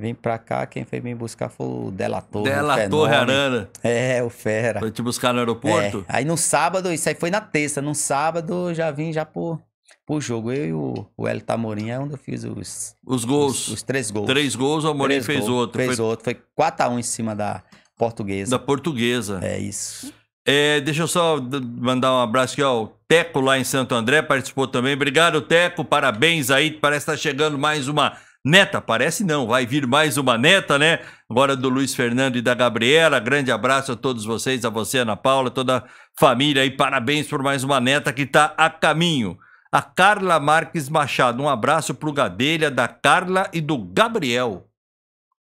Vim pra cá, quem foi me buscar foi o Delator. Delator Arana. É, o Fera. Foi te buscar no aeroporto? É. Aí no sábado, isso aí foi na terça. No sábado já vim já por por jogo. Eu e o, o Hélio Tamorim é onde eu fiz os, os gols. Os, os três gols. Três gols, o Amorim fez gols, outro. Fez foi... outro. Foi 4x1 um em cima da portuguesa. Da portuguesa. É isso. É, deixa eu só mandar um abraço aqui, ó. O Teco lá em Santo André participou também. Obrigado, Teco. Parabéns aí. Parece que tá chegando mais uma neta. Parece não, vai vir mais uma neta, né? Agora do Luiz Fernando e da Gabriela. Grande abraço a todos vocês, a você, Ana Paula, toda a família aí. Parabéns por mais uma neta que tá a caminho. A Carla Marques Machado, um abraço pro Gadelha, da Carla e do Gabriel.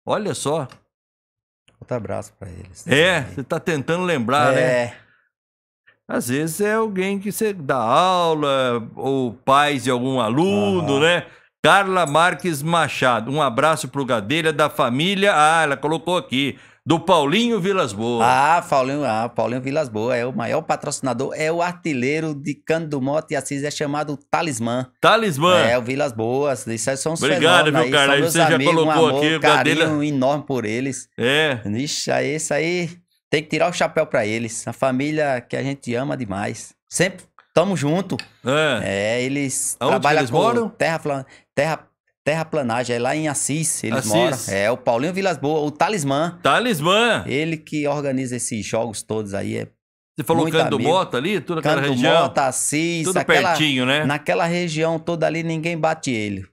Olha só. Outro abraço para eles. É, você tá tentando lembrar, né? é. né? Às vezes é alguém que você dá aula, ou pais de algum aluno, uhum. né? Carla Marques Machado, um abraço pro Gadelha da família. Ah, ela colocou aqui do Paulinho Vilas Boas. Ah, Paulinho, ah, Paulinho Vilas Boas é o maior patrocinador, é o artilheiro de Cano do Moto e Assis, é chamado Talismã. Talismã. É, o Vilas Boas, isso são os Obrigado, meu cara, aí, você amigos, já colocou um amor, aqui. Um carinho dele... enorme por eles. É. Ixi, aí, isso aí tem que tirar o chapéu para eles, a família que a gente ama demais. Sempre tamo junto. É. É, eles Aonde trabalham eles com moram? terra, terra Terraplanagem, é lá em Assis, eles Assis. moram. É, o Paulinho Vilas Boa, o Talismã. Talismã! Ele que organiza esses jogos todos aí, é você falou Canto amigo. Mota ali? Toda aquela Canto região? Mota, Assis. Tudo aquela, pertinho, né? Naquela região toda ali, ninguém bate ele.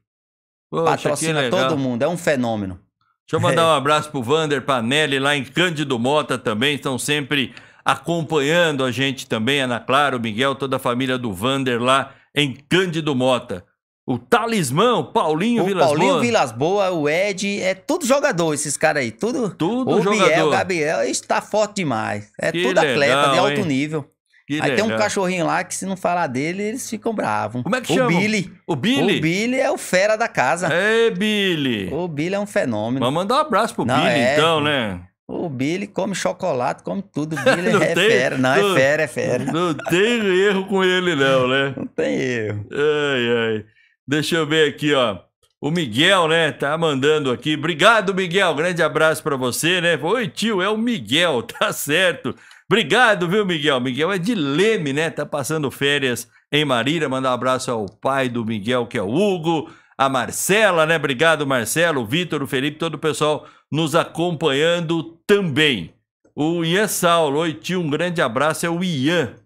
Poxa, Patrocina todo mundo, é um fenômeno. Deixa eu mandar é. [LAUGHS] um abraço pro Vander, pra Nelly, lá em Cândido Mota também, estão sempre acompanhando a gente também, Ana Clara, o Miguel, toda a família do Vander lá em Cândido Mota. O Talismão, Paulinho o Paulinho Vilas Boas, o Ed, é tudo jogador esses caras aí, tudo. Tudo o jogador. Biel, o Gabriel, está forte demais. É que tudo legal, atleta de alto hein? nível. Que aí legal. tem um cachorrinho lá que se não falar dele, eles ficam bravos. Como é que o chama? Billy. O Billy? O Billy é o fera da casa. É, Billy. O Billy é um fenômeno. Vamos mandar um abraço pro não, Billy é... então, né? O Billy come chocolate, come tudo. O Billy [LAUGHS] é tem, fera. Não, é não, é fera, é fera. Não tem erro com ele não, né? Não tem erro. Ai, ai. Deixa eu ver aqui, ó. O Miguel, né, tá mandando aqui. Obrigado, Miguel. Grande abraço para você, né? Oi, tio, é o Miguel, [LAUGHS] tá certo. Obrigado, viu, Miguel? Miguel é de Leme, né? Tá passando férias em Marília. Mandar um abraço ao pai do Miguel, que é o Hugo. A Marcela, né? Obrigado, Marcelo, o Vitor, o Felipe, todo o pessoal nos acompanhando também. O Ian Saulo, oi tio, um grande abraço. É o Ian,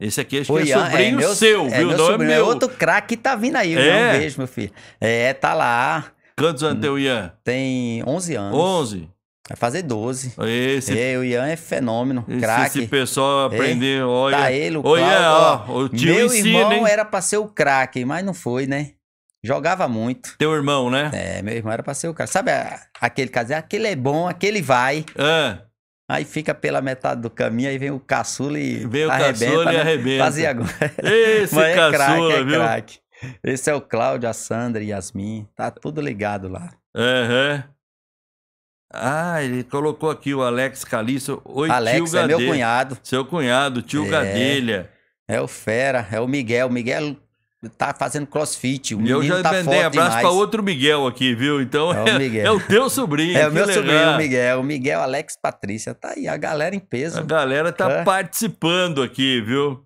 esse aqui acho o que é, é sobrinho é meu, seu, é viu? Meu não é sobrinho, é meu. É outro craque que tá vindo aí, é. meu filho. É, tá lá. Quantos anos tem o Ian? Tem 11 anos. 11? Vai fazer 12. Esse... É, o Ian é fenômeno, craque. Esse pessoal é. aprendeu olha. Tá ele, o Cláudio. Ian, ó, o tio Meu ensina, irmão hein? era pra ser o craque, mas não foi, né? Jogava muito. Teu irmão, né? É, meu irmão era pra ser o craque. Sabe aquele caseiro? Aquele é bom, aquele vai. Ah. É. Aí fica pela metade do caminho, aí vem o caçula e vem o arrebenta. Caçula e né? arrebenta. agora. Esse [LAUGHS] Mas é caçula, é viu? Esse é o Cláudio, a Sandra e Yasmin. Tá tudo ligado lá. Aham. Uhum. Ah, ele colocou aqui o Alex Caliço. Oi, Alex, tio é Gadelha. meu cunhado. Seu cunhado, tio é, Gadelha. É o fera, é o Miguel. Miguel tá fazendo crossfit. O eu já tá mandei abraço para outro Miguel aqui, viu? Então é, o, é, Miguel. é o teu sobrinho. É o meu legal. sobrinho, o Miguel. O Miguel, Alex, Patrícia. Tá aí, a galera em peso. A galera tá é. participando aqui, viu?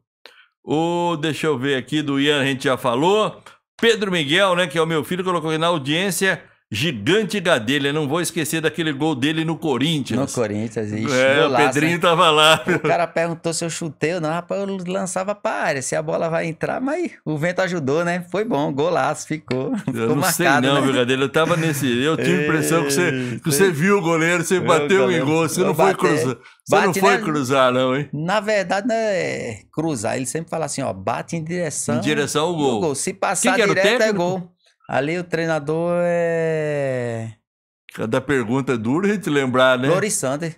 O, deixa eu ver aqui, do Ian a gente já falou. Pedro Miguel, né, que é o meu filho, colocou aqui na audiência gigante Gadelha. Não vou esquecer daquele gol dele no Corinthians. No Corinthians, isso. É, golaço, o Pedrinho hein? tava lá. O cara perguntou se eu chutei ou não. Rapaz, eu lançava pra área. Se a bola vai entrar, mas o vento ajudou, né? Foi bom, golaço, ficou. Eu ficou não marcado, sei não, né? viu, Gadelha? Eu tava nesse... Eu tive a impressão que você, que você viu o goleiro, você bateu em gol, você não foi cruzar. Você bate, não foi né? cruzar, não, hein? Na verdade, não é cruzar. Ele sempre fala assim, ó, bate em direção... Em direção ao gol. gol. Se passar direto, é gol. Ali o treinador é. Cada pergunta é duro a gente lembrar, né? Lorissandre.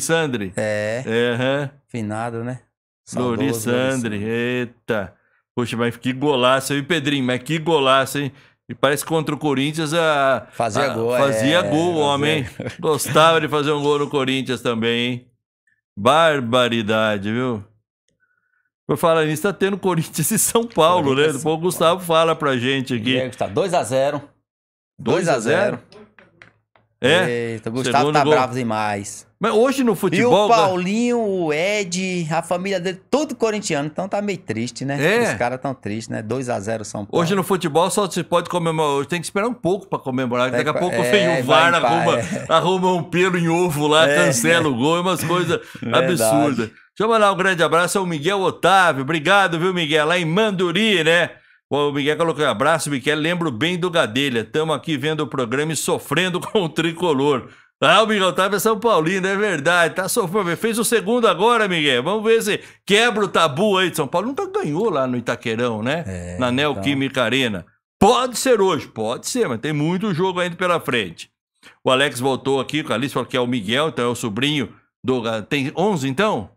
Sandre. É. é uhum. Finado, né? Saudoso, Sandre. eita. Poxa, mas que golaço, hein, Pedrinho? Mas que golaço, hein? E parece que contra o Corinthians a, fazia a, gol, fazia é, gol o homem. Gostava de fazer um gol no Corinthians também, hein? Barbaridade, viu? Por falar nisso, tá tendo Corinthians e São Paulo, né? Depois o Gustavo fala pra gente aqui. Diego está 2x0. 2x0? É? Eita, o Gustavo tá gol. bravo demais. Mas hoje no futebol. E o né? Paulinho, o Ed, a família dele, todo corintiano, então tá meio triste, né? É. Os caras tão tristes, né? 2x0 São Paulo. Hoje no futebol só se pode comemorar. Tem que esperar um pouco pra comemorar. Daqui a pouco é, vem o é, VAR, arruma, arruma um pelo em ovo lá, é, cancela né? o gol, é umas coisas absurdas. Deixa eu mandar um grande abraço ao Miguel Otávio. Obrigado, viu, Miguel? Lá em Manduri, né? O Miguel colocou um abraço, Miguel. Lembro bem do Gadelha. Estamos aqui vendo o programa e sofrendo [LAUGHS] com o tricolor. Ah, o Miguel Otávio é São Paulino, é verdade. Tá sofrendo. Fez o segundo agora, Miguel. Vamos ver se quebra o tabu aí de São Paulo. Nunca ganhou lá no Itaquerão, né? É, Na então. Neoquímica então... Arena. Pode ser hoje, pode ser, mas tem muito jogo ainda pela frente. O Alex voltou aqui, o Alice falou que é o Miguel, então é o sobrinho tem 11 então?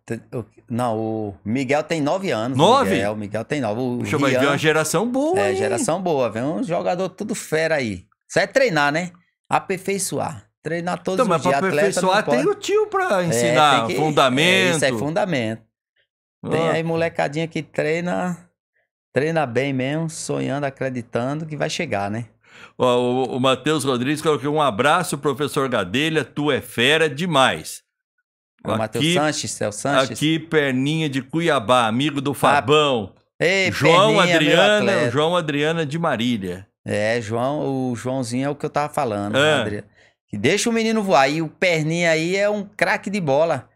Não, o Miguel tem 9 anos. 9? Miguel, o Miguel tem 9. O Puxa, Rian, uma geração boa. É, hein? geração boa. Vem um jogador tudo fera aí. Isso é treinar, né? Aperfeiçoar. Treinar todos então, os dias. Mas para aperfeiçoar tem o tio para é, ensinar é, que, fundamento. É, isso é fundamento. Ah. Tem aí molecadinha que treina, treina bem mesmo, sonhando, acreditando que vai chegar, né? O, o, o Matheus Rodrigues colocou um abraço, professor Gadelha, tu é fera demais. É o Matheus Sanches, Céu Sanches. Aqui, Perninha de Cuiabá, amigo do ah, Fabão. Ah, ei, João Perninha, Adriana, João Adriana de Marília. É, João, o Joãozinho é o que eu tava falando, ah. né, Adriana? Que deixa o menino voar. E o Perninha aí é um craque de bola.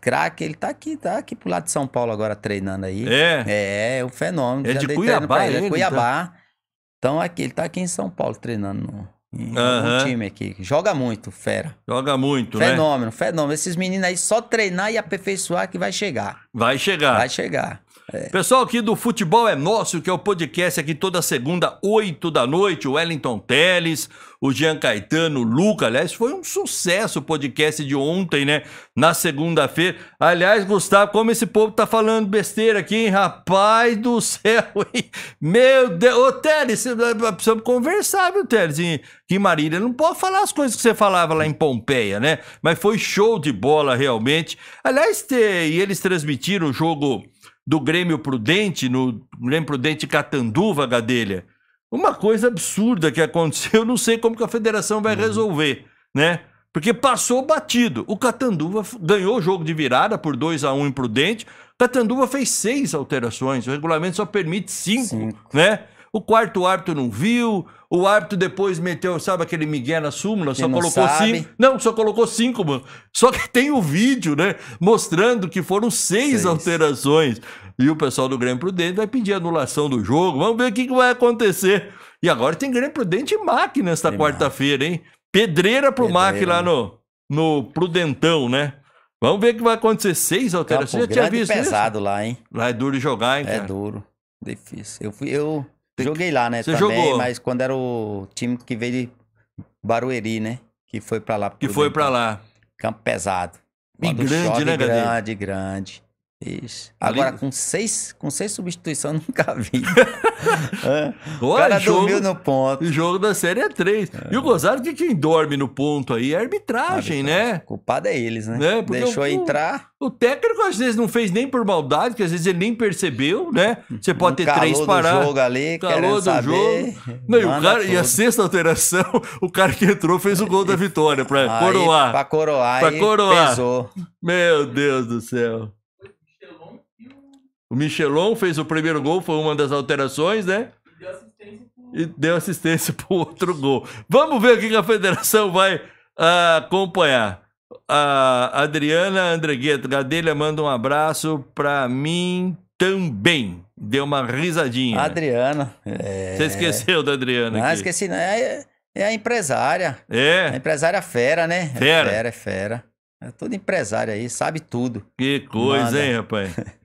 Craque, ele tá aqui, tá aqui pro lado de São Paulo agora treinando aí. É. É, é um fenômeno. É Já de Cuiabá, ele, é ele, é Cuiabá. Então aqui, ele tá aqui em São Paulo treinando no um, uhum. time aqui. Joga muito, fera. Joga muito, fenômeno, né? Fenômeno, fenômeno. Esses meninos aí só treinar e aperfeiçoar que vai chegar. Vai chegar. Vai chegar. É. Pessoal aqui do Futebol é Nosso, que é o podcast aqui toda segunda, 8 da noite, o Wellington Teles, o Jean Caetano, o Luca, aliás, foi um sucesso o podcast de ontem, né? Na segunda-feira. Aliás, Gustavo, como esse povo tá falando besteira aqui, hein? Rapaz do céu, [LAUGHS] hein? Meu Deus, ô Teles, precisamos conversar, viu, Teles? Que Marília, não pode falar as coisas que você falava lá em Pompeia, né? Mas foi show de bola, realmente. Aliás, te... e eles transmitiram o jogo do Grêmio Prudente, no Grêmio Prudente Catanduva, Gadelha. Uma coisa absurda que aconteceu, eu não sei como que a federação vai uhum. resolver, né? Porque passou batido. O Catanduva ganhou o jogo de virada por 2 a 1 um imprudente. Catanduva fez seis alterações. O regulamento só permite cinco, cinco. né? o quarto árbitro não viu, o árbitro depois meteu, sabe aquele Miguel na súmula, só colocou sabe. cinco. Não, só colocou cinco, mano. Só que tem o um vídeo, né? Mostrando que foram seis, seis, alterações. E o pessoal do Grêmio Prudente vai pedir anulação do jogo. Vamos ver o que, que vai acontecer. E agora tem Grêmio Prudente e MAC nesta quarta-feira, hein? Pedreira pro MAC lá no, no Prudentão, né? Vamos ver o que vai acontecer. Seis alterações. Campo, Já tinha visto pesado isso? lá, hein? Lá é duro jogar, hein? É cara? duro. Difícil. Eu fui. Eu... Joguei lá, né? Você também, jogou. mas quando era o time que veio de Barueri, né? Que foi pra lá. Que foi pra lá. Campo pesado. E grande, né, Grande, grande. Isso. Agora, com seis, com seis substituições, [LAUGHS] eu nunca vi. [LAUGHS] é. o cara jogo, dormiu no ponto. Jogo da Série é 3. É. E o gozar de quem dorme no ponto aí é arbitragem, né? arbitragem. né? O culpado é eles, né? né? Deixou o, entrar. O técnico, às vezes, não fez nem por maldade, que às vezes ele nem percebeu, né? Você pode um ter três paradas. Calor do jogo ali, calor do saber, jogo. Não, e, o cara, e a sexta alteração, [LAUGHS] o cara que entrou fez o gol da vitória pra aí, coroar. Pra coroar. Pra coroar. Pesou. Meu Deus do céu. O Michelon fez o primeiro gol, foi uma das alterações, né? E deu assistência para o outro gol. Vamos ver o que a federação vai uh, acompanhar. A Adriana Andregueta Gadelha manda um abraço para mim também. Deu uma risadinha. Adriana. É... Você esqueceu da Adriana? Não, aqui. esqueci. Não. É, é a empresária. É. A empresária fera, né? Fera. É fera, é fera. É toda empresária aí, sabe tudo. Que coisa, Manda. hein, rapaz? [LAUGHS]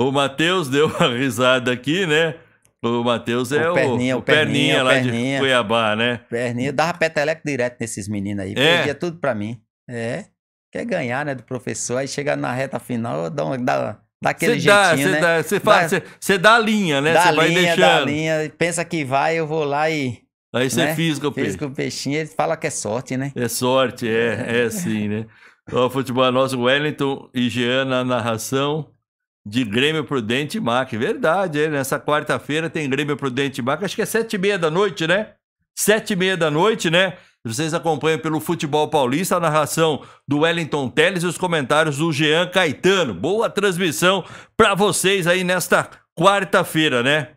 O Matheus deu uma risada aqui, né? O Matheus é o, perninha, o, o perninha, perninha, lá perninha, de Cuiabá, né? Perninha, dava peteleco direto nesses meninos aí, é. perdia tudo pra mim. É. Quer ganhar, né, do professor, aí chega na reta final, dá, dá, dá aquele cê jeitinho, né? dá, né? Você dá, dá, dá a linha, né? Você vai linha, deixando. Dá linha, pensa que vai, eu vou lá e... Aí você né? fisga o peixe. Fisga o peixinho, ele fala que é sorte, né? É sorte, é, é, é. sim, né? o futebol nosso, Wellington e Jean na narração de Grêmio Prudente e Mac. Verdade, hein? nessa quarta-feira tem Grêmio Prudente e Mac. Acho que é sete e meia da noite, né? Sete e meia da noite, né? Vocês acompanham pelo Futebol Paulista a narração do Wellington Teles e os comentários do Jean Caetano. Boa transmissão para vocês aí nesta quarta-feira, né?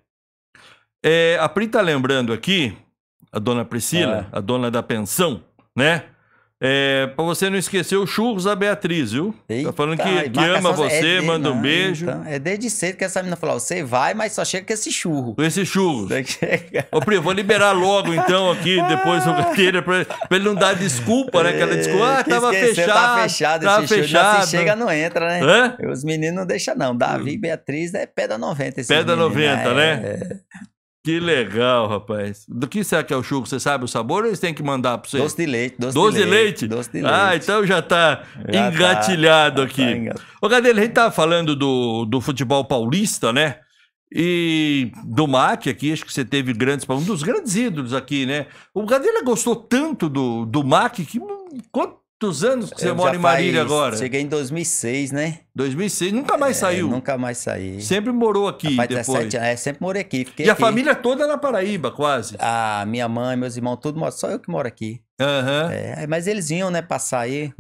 É, a Pri tá lembrando aqui, a dona Priscila, é. a dona da pensão, né? É, pra você não esquecer o churros da Beatriz, viu? Tá Eita, tá falando que, que ama é você, é, manda não, um beijo. Então, é desde cedo que essa menina falou: você vai, mas só chega com esse churro. Com esse churro. Ô, Pri, vou liberar logo então aqui, [LAUGHS] depois pra, ele não dar desculpa, né? Que ela desculpa, ah, é, tava esqueceu, tá fechado. Tava fechado, tava esse fechado. Churro, se chega, não entra, né? Hã? Os meninos não deixam, não. Davi e hum. Beatriz é pé da 90. Pé da 90, né? né? É. é. Que legal, rapaz. Do que será que é o churro? Você sabe o sabor ou eles têm que mandar para você? Doce de leite. Doce, doce de, leite. leite. Doce de leite. Ah, então já está tá, engatilhado tá, aqui. Tá engat... Ô, Gadelha, a gente tava falando do, do futebol paulista, né? E do MAC aqui, acho que você teve grandes, um dos grandes ídolos aqui, né? O Gadelha gostou tanto do, do MAC que hum, quando Quantos anos que você eu mora em Marília faz, agora? Cheguei em 2006, né? 2006, nunca mais é, saiu? Nunca mais saí. Sempre morou aqui Rapaz, depois? 17 anos, é, sempre morei aqui. e aqui. a família toda é na Paraíba, quase? Ah, minha mãe, meus irmãos, tudo mora, só eu que moro aqui. Aham. Uhum. É, mas eles vinham, né, passar aí,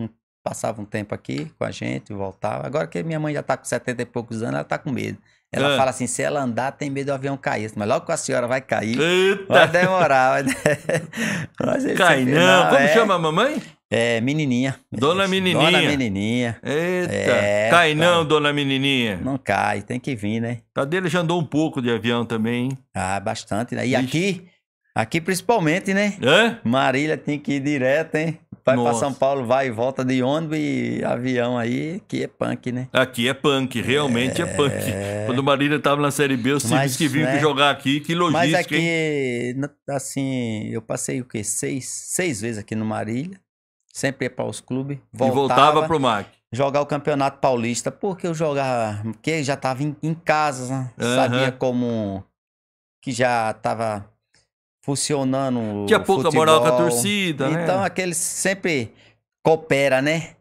passavam um tempo aqui com a gente, voltavam. Agora que minha mãe já tá com 70 e poucos anos, ela tá com medo. Ela é. fala assim: se ela andar, tem medo do avião cair. Mas logo que a senhora vai cair, Eita. vai demorar. Vai... [LAUGHS] Cai não. Como é... chama a mamãe? É, menininha. Dona Menininha. Dona Menininha. Eita. É, cai tá. não, Dona Menininha. Não cai, tem que vir, né? Tadeira já andou um pouco de avião também, hein? Ah, bastante, né? E Ixi. aqui, aqui principalmente, né? Hã? Marília tem que ir direto, hein? Vai Nossa. pra São Paulo, vai e volta de ônibus e avião aí, que é punk, né? Aqui é punk, realmente é, é punk. Quando o Marília tava na Série B, os times que vinham né? jogar aqui, que logística, Mas aqui, hein? assim, eu passei o quê? Seis, seis vezes aqui no Marília sempre ia para os clubes, voltava, e voltava o MAC. Jogar o Campeonato Paulista, porque eu jogava, porque já estava em, em, casa, uhum. sabia como que já estava funcionando. Tinha pouca futebol. moral com a torcida. Né? Então aquele aqueles sempre coopera, né?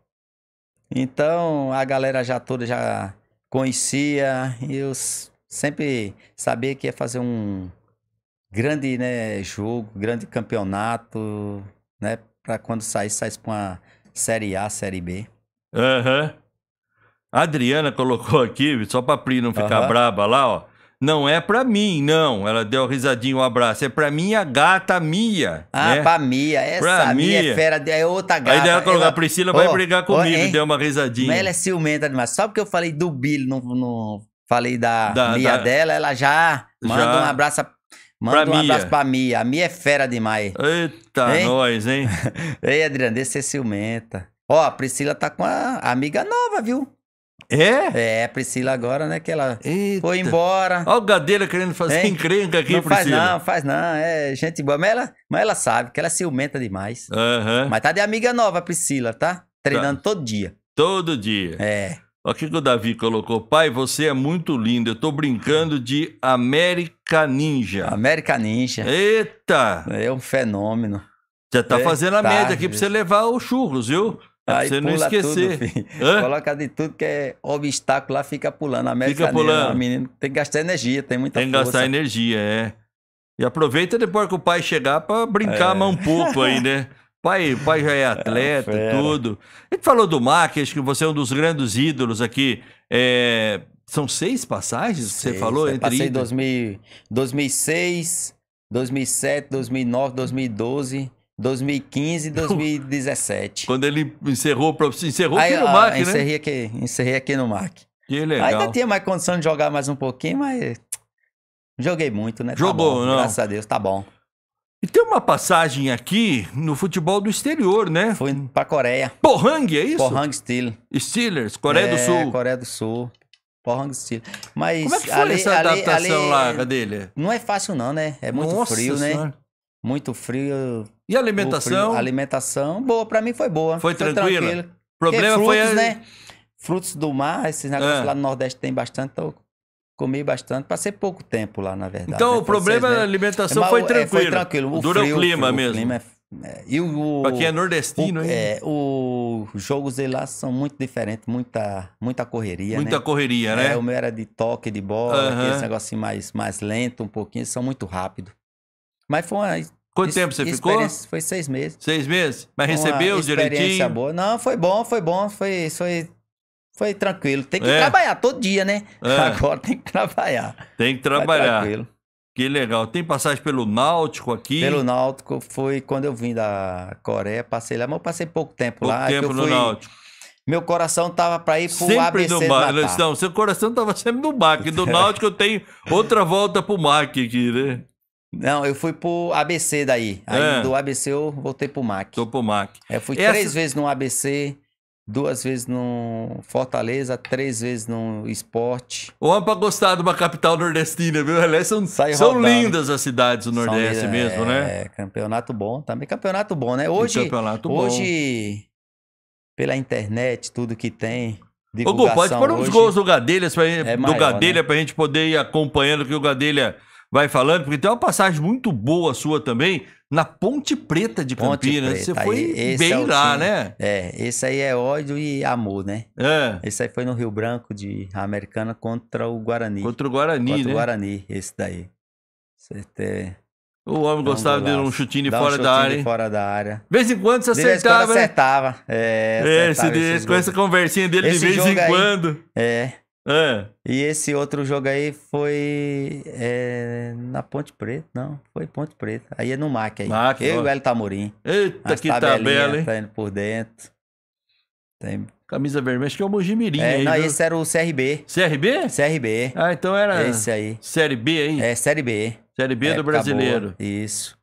Então a galera já toda já conhecia e eu sempre sabia que ia fazer um grande né, jogo, grande campeonato, né? Pra quando sair, sair pra uma série A, série B. Aham. Uhum. A Adriana colocou aqui, só pra Pri não ficar uhum. braba lá, ó. Não é pra mim, não. Ela deu um risadinho, um abraço. É pra minha gata Mia. Ah, né? pra Mia. Essa pra Mia é fera, é outra gata. Aí ela colocou, ela... a Priscila oh, vai brigar comigo, oh, deu uma risadinha. Mas ela é ciumenta demais. Só porque eu falei do Billy, não, não falei da, da Mia da... dela, ela já, já manda um abraço Manda pra um Mia. abraço pra Mia. A Mia é fera demais. Eita, hein? nós, hein? [LAUGHS] Ei, Adriano, deixa você ciumenta. Ó, a Priscila tá com a amiga nova, viu? É? É, Priscila agora, né? Que ela Eita. foi embora. Olha o Gadeira querendo fazer hein? encrenca aqui, não Priscila. Faz não, faz não. É gente boa. Mas ela, mas ela sabe que ela é ciumenta demais. Uhum. Mas tá de amiga nova, Priscila, tá? Treinando tá. todo dia. Todo dia. É. Olha o que, que o Davi colocou. Pai, você é muito lindo. Eu tô brincando de América Ninja. América Ninja. Eita! É um fenômeno. Já tá é fazendo a tarde. média aqui para você levar os churros, viu? Pra você não esquecer. Tudo, Coloca de tudo que é obstáculo lá, fica pulando. A América fica pulando. Ninja, menino, tem que gastar energia, tem muita tem força. Tem que gastar energia, é. E aproveita depois que o pai chegar para brincar é. mais um pouco aí, né? [LAUGHS] Pai, pai já é, [LAUGHS] é atleta, é tudo. A gente falou do Mac, acho que você é um dos grandes ídolos aqui. É, são seis passagens que você falou? Eu é, entre passei em 2006, 2007, 2009, 2012... 2015 e 2017. Quando ele encerrou, encerrou Aí, aqui no Mac, né? encerrei né? aqui, encerrei aqui no Mac. Que legal. Ainda tinha mais condição de jogar mais um pouquinho, mas joguei muito, né? Tá Jogou, tá bom, não? Graças a Deus, tá bom. E tem uma passagem aqui no futebol do exterior, né? Foi pra Coreia. Pohang, é isso? Pohang Steelers. Steelers, Coreia é, do Sul. Coreia do Sul. Pohang Steelers. Mas Como é que foi ali, essa adaptação ali, lá dele? Não é fácil não, né? É muito Nossa frio, né? senhora. né? Muito frio. E alimentação? Frio. Alimentação boa, pra mim foi boa. Foi, foi tranquila? problema frutos, foi... A... né? Frutos do mar, esses negócios é. lá no Nordeste tem bastante, então Comi bastante, passei pouco tempo lá, na verdade. Então, né? o problema da é alimentação foi tranquilo. É, foi tranquilo. O Dura frio, o clima frio, mesmo. O clima é, é, e o, pra quem é nordestino, o, hein? É, os jogos de lá são muito diferentes, muita, muita correria, Muita né? correria, né? É, o meu era de toque de bola, uh -huh. esse negócio mais, mais lento um pouquinho, são muito rápido. Mas foi uma... Quanto tempo você ficou? Foi seis meses. Seis meses? Mas recebeu uma direitinho? boa. Não, foi bom, foi bom, foi... foi foi tranquilo. Tem que é. trabalhar todo dia, né? É. [LAUGHS] Agora tem que trabalhar. Tem que trabalhar. Que legal. Tem passagem pelo Náutico aqui? Pelo Náutico foi quando eu vim da Coreia, passei lá, mas eu passei pouco tempo pouco lá. É tempo no fui... Náutico. Meu coração tava para ir pro sempre ABC no mar. Não, seu coração tava sempre no MAC. Do Náutico eu tenho outra volta pro MAC aqui, né? Não, eu fui pro ABC daí. Aí é. do ABC eu voltei pro MAC. Tô pro MAC. Eu é, fui Essa... três vezes no ABC duas vezes no Fortaleza, três vezes no esporte. Homem pra gostar de uma capital nordestina, viu? Aliás, são, são lindas as cidades do Nordeste são, mesmo, é, né? É, campeonato bom. Também campeonato bom, né? Hoje, campeonato hoje bom. pela internet, tudo que tem... Ô, Gu, pode pôr uns gols do Gadelha, pra, é do né? pra gente poder ir acompanhando que o Gadelha vai falando, porque tem uma passagem muito boa sua também na Ponte Preta de Ponte Campinas. Preta. Você foi aí, bem é lá, time. né? É, esse aí é ódio e amor, né? É. Esse aí foi no Rio Branco de Americana contra o Guarani. Contra o Guarani, contra né? o Guarani, esse daí. O homem gostava de um chutinho de Dá fora um chutinho da área. De fora da área. De vez em quando você acertava. De vez em quando acertava. Né? É, acertava esse, esse com essa conversinha dele esse de vez em aí, quando. É. É. E esse outro jogo aí foi é, na Ponte Preta, não, foi Ponte Preta. Aí é no MAC aí. MAC, Eu ó. e o Hélio Tamorim. Eita, que tabela, hein? Tá indo por dentro. Tem... Camisa vermelha, acho que é o Mojimirim é, aí. Não, viu? esse era o CRB. CRB? CRB. Ah, então era... Esse aí. Série B aí? É, Série B. Série B é, do Brasileiro. Acabou. Isso.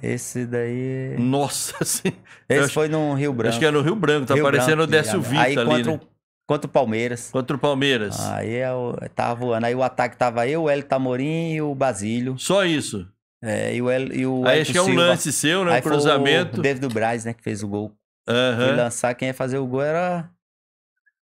Esse daí. É- Nossa, [LAUGHS] sim. Esse acho, foi no Rio Branco. Acho que era é no Rio Branco, tá Rio parecendo Branco, o Décio Vita aí, ali. Contra né? o Contra o Palmeiras. Contra o Palmeiras. Aí eu é tava voando. Aí o ataque tava eu, o Hélio Tamorim e o Basílio. Só isso? É, e o, Hélio e o Aí acho que é um Silva. lance seu, né? o cruzamento. o David Braz, né? Que fez o gol. Uhum. E lançar, quem ia fazer o gol era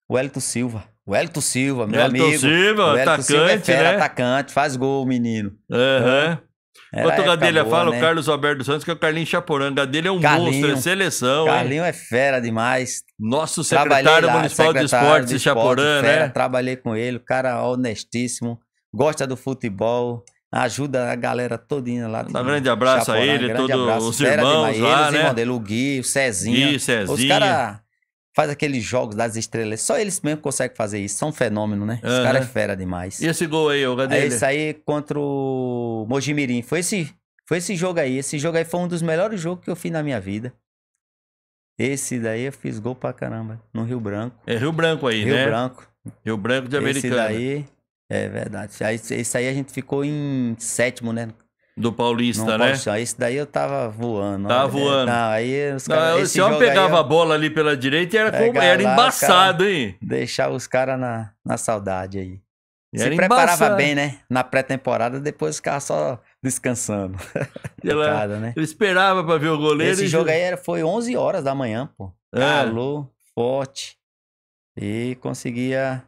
o Hélio Silva. O Hélio Silva, meu Elton amigo. Silva, o atacante, Silva é fera, né? atacante, faz gol, menino. Aham. Uhum. Enquanto o Gadelha boa, fala, né? o Carlos Alberto Santos, que é o Carlinho Chaporanga. Gadelha é um Carlinho, monstro, é seleção. Carlinho hein? é fera demais nosso secretário lá, municipal secretário de esportes de Chaporã, né? trabalhei com ele, o cara honestíssimo, gosta do futebol, ajuda a galera todinha lá. Um grande abraço Chaporã, a ele, todos os irmãos demais, lá, né? Irmão dele, o Gui, o Cezinha. Gui, Os caras faz aqueles jogos das estrelas. Só eles mesmo conseguem fazer isso. São um fenômeno, né? Os uhum. caras é fera demais. E esse gol aí, o cadê é isso aí contra o Mojimirim. Foi esse, foi esse jogo aí. Esse jogo aí foi um dos melhores jogos que eu fiz na minha vida. Esse daí eu fiz gol pra caramba, no Rio Branco. É Rio Branco aí, Rio né? Rio Branco. Rio Branco de Americana. Esse daí, é verdade. Esse aí a gente ficou em sétimo, né? Do Paulista, não, né? Paulista. Esse daí eu tava voando. Tava olha, né? voando. Não, aí os caras. Esse homem pegava a bola ali pela direita e era, como, era embaçado, cara, hein? Deixava os caras na, na saudade aí. E Se preparava embaçado. bem, né? Na pré-temporada, depois os caras só descansando. [LAUGHS] Ela, Picada, né? Eu esperava para ver o goleiro. Esse jogo aí era, foi 11 horas da manhã, pô. É. forte. E conseguia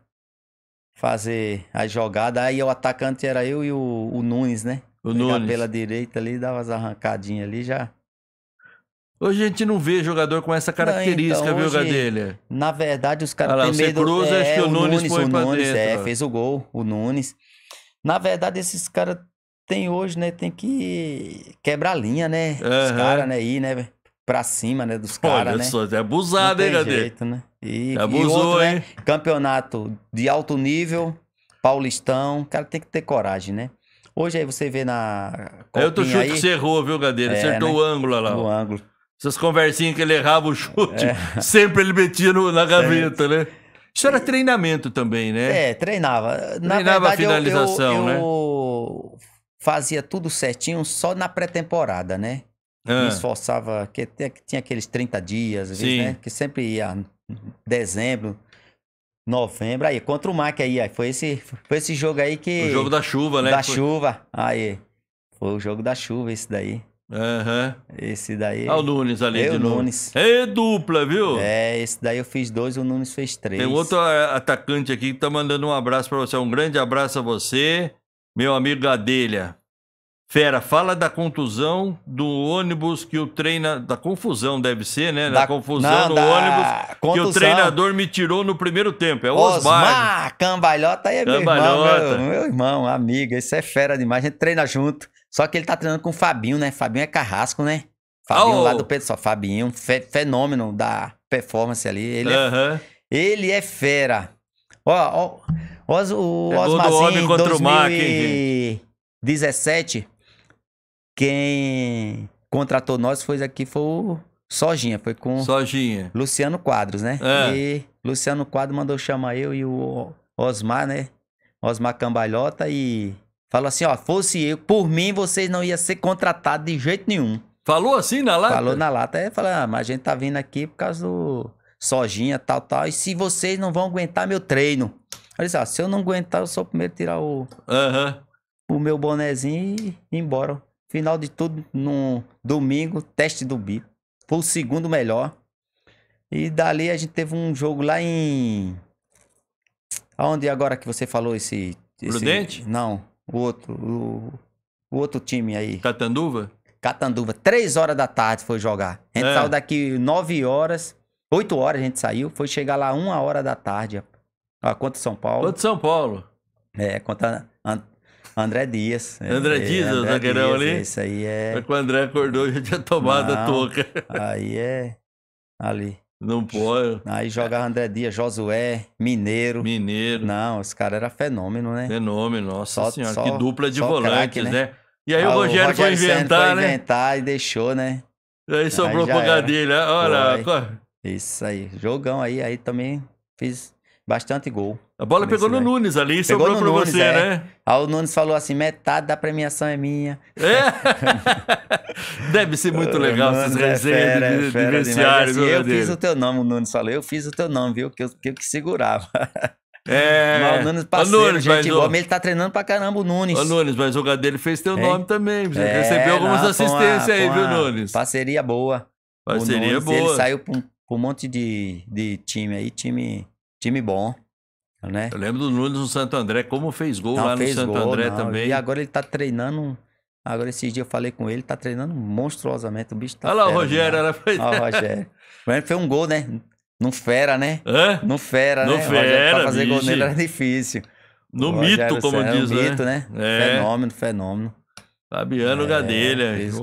fazer a jogada. Aí o atacante era eu e o, o Nunes, né? O Pegava Nunes. Pela direita ali, dava as arrancadinhas ali já. Hoje a gente não vê jogador com essa característica, não, então, viu, Gadelha? Na verdade, os caras ah têm medo... Cruza, é, acho que o Nunes, Nunes foi o Nunes, é, dentro, é, fez o gol, o Nunes. Na verdade, esses caras tem hoje, né? Tem que quebrar a linha, né? Uhum. Os caras, né? Ir, né? Pra cima, né? Dos caras, né? Só, é abusado, hein, Cadê? Jeito, né? E, Abusou, e outro, né, hein? Né? Campeonato de alto nível, paulistão. O cara tem que ter coragem, né? Hoje aí você vê na. É, eu é outro chute aí, que você errou, viu, gadeira É, Acertou né? o ângulo lá. O ângulo. Essas conversinhas que ele errava o chute, é. [LAUGHS] sempre ele metia no, na gaveta, é. né? Isso era treinamento também, né? É, treinava. Na treinava verdade, a finalização, eu, eu, né? Eu fazia tudo certinho só na pré-temporada, né? Ah. Me esforçava, que tinha aqueles 30 dias, às vezes, né? Que sempre ia dezembro, novembro. Aí, contra o Mac aí, aí foi, esse, foi esse jogo aí que. O jogo da chuva, né? Da foi... chuva. Aí. Foi o jogo da chuva, esse daí. Aham. Uhum. Esse daí. Ah, o Nunes ali eu, de Nunes. Nunes. É dupla, viu? É, esse daí eu fiz dois, o Nunes fez três. Tem outro é, atacante aqui que tá mandando um abraço para você. Um grande abraço a você. Meu amigo Adelha. Fera, fala da contusão do ônibus que o treina. Da confusão, deve ser, né? Da, da confusão não, do da... ônibus contusão. que o treinador me tirou no primeiro tempo. É o Osmar. Osmar Cambalhota aí é Cambalhota. meu irmão, meu, meu irmão, amigo. Isso é fera demais. A gente treina junto. Só que ele tá treinando com o Fabinho, né? Fabinho é carrasco, né? Fabinho oh. lá do Pedro só. Fabinho, fe fenômeno da performance ali. Ele, uh -huh. é, ele é fera. Ó, ó. Os, o é Osmarzinho, em 2017, quem contratou nós foi aqui, foi o Sojinha, foi com Sojinha. Luciano Quadros, né? É. E Luciano Quadros mandou chamar eu e o Osmar, né? Osmar Cambalhota e falou assim, ó, fosse eu, por mim vocês não ia ser contratado de jeito nenhum. Falou assim na lata? Falou na lata, é, falou, ah, mas a gente tá vindo aqui por causa do Sojinha, tal, tal, e se vocês não vão aguentar meu treino, Aí ah, se eu não aguentar, eu sou o primeiro a tirar o, uhum. o meu bonezinho e ir embora. Final de tudo, no domingo, teste do bi. Foi o segundo melhor. E dali a gente teve um jogo lá em. Aonde é agora que você falou esse. esse... Prudente? Não, o outro. O, o outro time aí. Catanduva? Catanduva. Três horas da tarde foi jogar. A gente é. saiu daqui nove horas. oito horas a gente saiu. Foi chegar lá uma hora da tarde. Ah, contra São Paulo. Contra São Paulo. É, contra And André Dias. É, André é, Dias, o zagueirão ali. Isso aí é. Mas quando o André acordou, já tinha tomado Não, a touca. Aí é. Ali. Não pode. Aí jogava André Dias, Josué, Mineiro. Mineiro. Não, esse cara era fenômeno, né? Fenômeno, nossa só, senhora. Só, que dupla de volantes, craque, né? né? E aí ah, o, Rogério o Rogério foi inventar, foi né? inventar e deixou, né? Aí sobrou aí pro Olha, Isso aí, jogão aí, aí também fiz bastante gol. A bola pegou no né? Nunes ali, pegou sobrou você, é. né? Aí o Nunes falou assim: metade da premiação é minha. É? [LAUGHS] Deve ser muito legal essas é resenhas é de, fera, é assim, Eu dele. fiz o teu nome, o Nunes falou, eu fiz o teu nome, viu? Que eu que, eu que segurava. É. Mas o Nunes parceiro, Nunes, gente mas, igual, ele tá treinando pra caramba o Nunes. O Nunes, mas o jogador dele fez teu é. nome também. Você é, recebeu algumas não, assistências uma, aí, viu, Nunes? Parceria boa. Parceria Nunes, boa. Ele saiu com um, um monte de, de time aí, time Time bom. Né? Eu lembro do Nunes no Santo André, como fez gol não, lá fez no Santo gol, André não. também. E agora ele tá treinando. Agora esses dias eu falei com ele, tá treinando monstruosamente. O bicho tá. Olha lá, o Rogério, era foi. Olha o Rogério. Foi um gol, né? No fera, né? Hã? No fera, né? Fera, pra fazer bicho. gol nele era difícil. No o mito, Rogério, como Senna, é diz, No né? Mito, né? É. Fenômeno, fenômeno. Fabiano é, Gadelha. Fez,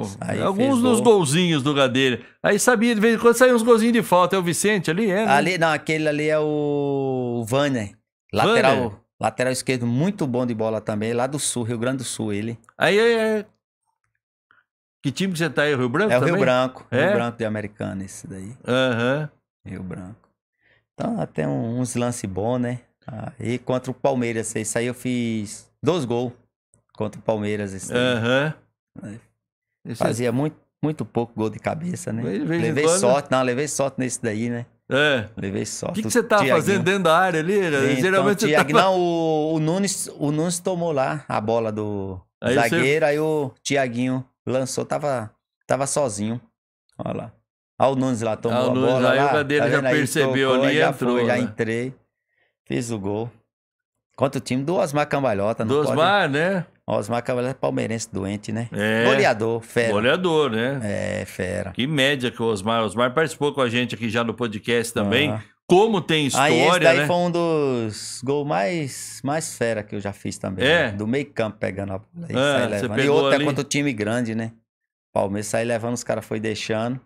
alguns dos gol. golzinhos do Gadelha. Aí sabia, de vez em quando saíam uns golzinhos de falta. É o Vicente ali, é? Né? Ali, não, aquele ali é o Vanner. Lateral, Vanner. lateral esquerdo, muito bom de bola também. Lá do Sul, Rio Grande do Sul, ele. Aí é. é que time que você tá aí, Rio Branco? É o também? Rio Branco. É? Rio Branco de Americana, esse daí. Aham. Uhum. Rio Branco. Então, até uns lances bons, né? Aí contra o Palmeiras, esse aí eu fiz dois gols contra o Palmeiras. Esse uhum. Fazia muito, muito pouco gol de cabeça, né? levei sorte, não, levei sorte nesse daí, né? É. Levei sorte. O que, que você tava tá fazendo dentro da área ali? Né? Então, Geralmente Thiago, tava... Tá não, o, o, Nunes, o Nunes tomou lá a bola do aí zagueiro, você... aí o Tiaguinho lançou, tava, tava sozinho. Olha lá. Olha o Nunes lá, tomou ah, Nunes, a bola. Aí lá, o Gadeira tá já percebeu aí, ali, tocou, entrou. Já, foi, né? já entrei, fiz o gol. Contra o time do Osmar Cambalhota. Do Osmar, pode... né? Osmar Cambalhota é palmeirense doente, né? É. Goleador, fera. Goleador, né? É, fera. Que média que o Osmar. Osmar participou com a gente aqui já no podcast também. Ah. Como tem ah, história, Aí esse daí né? foi um dos gols mais, mais fera que eu já fiz também. É. Né? Do meio campo pegando a bola ah, E outro é ali... é contra o time grande, né? Palmeiras aí levando, os caras foi deixando.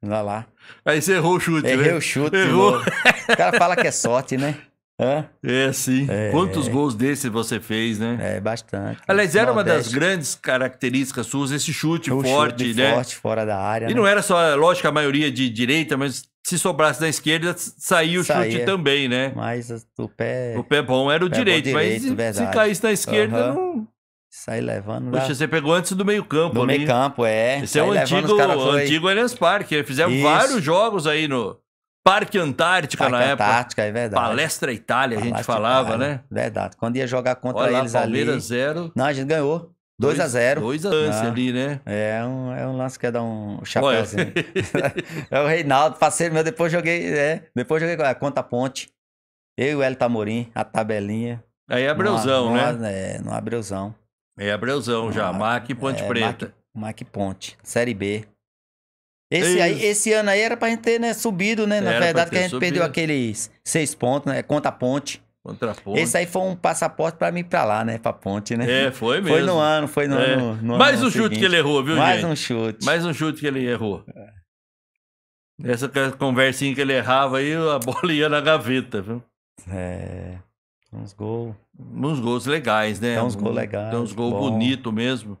Vai lá. Aí você errou o chute, Errei né? o chute. Errou. O cara fala que é sorte, né? [LAUGHS] É, É, sim. É. Quantos gols desses você fez, né? É, bastante. Aliás, era Nordeste. uma das grandes características suas, esse chute o é forte, chute né? forte, fora da área. E né? não era só, é lógico, a maioria de direita, mas se sobrasse da esquerda, saía o saía, chute também, né? Mas o pé... O pé bom era o, o direito, direito, mas verdade. se caísse na esquerda, uhum. não... Sai levando. Poxa, lá. você pegou antes do meio-campo, né? Do meio-campo, é. Esse é Sai é o antigo, antigo Allianz Parque. Fizeram Isso. vários jogos aí no, Parque Antártica Parque na época. Parque Antártica, é verdade. Palestra Itália, Palestra a gente falava, Itália, né? Verdade. Quando ia jogar contra Olha eles Palmeiras ali. zero. Não, a gente ganhou. 2 a 0 2 a 0 ali, né? É um, é um lance que ia é dar um chapéuzinho. [LAUGHS] é o Reinaldo, parceiro meu, depois joguei, é, depois joguei contra a Ponte. Eu e o Hélio Tamorim, a tabelinha. Aí é Abreuzão, no, né? No, é, no Abreuzão. É Abreuzão já, Mac e Ponte é, Preta. Mac, Mac Ponte, Série B. Esse, aí, esse ano aí era pra gente ter né, subido, né? Na era verdade, que a gente subido. perdeu aqueles seis pontos, né? Contra a ponte. Contra a ponte. Esse aí foi um passaporte pra mim pra lá, né? Pra ponte, né? É, foi mesmo. Foi no ano, foi no, é. no, no Mais um seguinte. chute que ele errou, viu, Mais gente? um chute. Mais um chute que ele errou. É. Essa é conversinha que ele errava aí, a [LAUGHS] bola ia na gaveta, viu? É. Uns gols. Uns gols legais, né? Tem uns gols legais. Tem uns gols bonitos mesmo.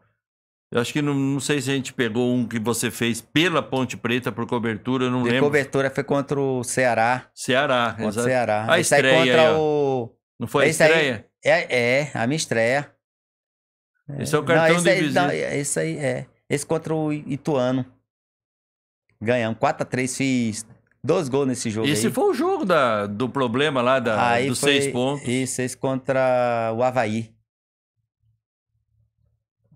Eu acho que não, não, sei se a gente pegou um que você fez pela Ponte Preta por cobertura, não de lembro. cobertura foi contra o Ceará. Ceará, contra exato. Ceará. A Esse estreia. contra aí, o... Não foi esse a estreia? É, é, a minha estreia. É. Esse é o cartão não, de aí, visita. Não, esse aí é. Esse contra o Ituano. Ganhamos 4x3, fiz dois gols nesse jogo. Esse aí. foi o jogo da, do problema lá da, aí dos foi, seis pontos. Isso, esse contra o Havaí.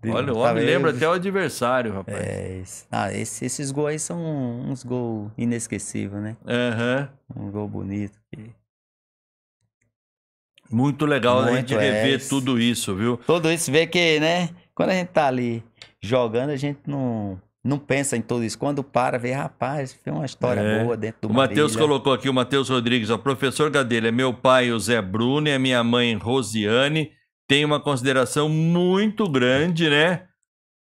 De, Olha, o tá homem lembra até o adversário, rapaz. É, ah, esse, esses gols aí são uns gols inesquecíveis, né? Uhum. Um gol bonito. Muito legal Muito a gente é rever tudo isso, viu? Tudo isso, ver que, né? Quando a gente tá ali jogando, a gente não não pensa em tudo isso. Quando para, vê, rapaz, foi uma história é. boa dentro do O Matheus colocou aqui, o Matheus Rodrigues, o professor Gadelha, meu pai, o Zé Bruno, e a minha mãe, Rosiane, tem uma consideração muito grande, né?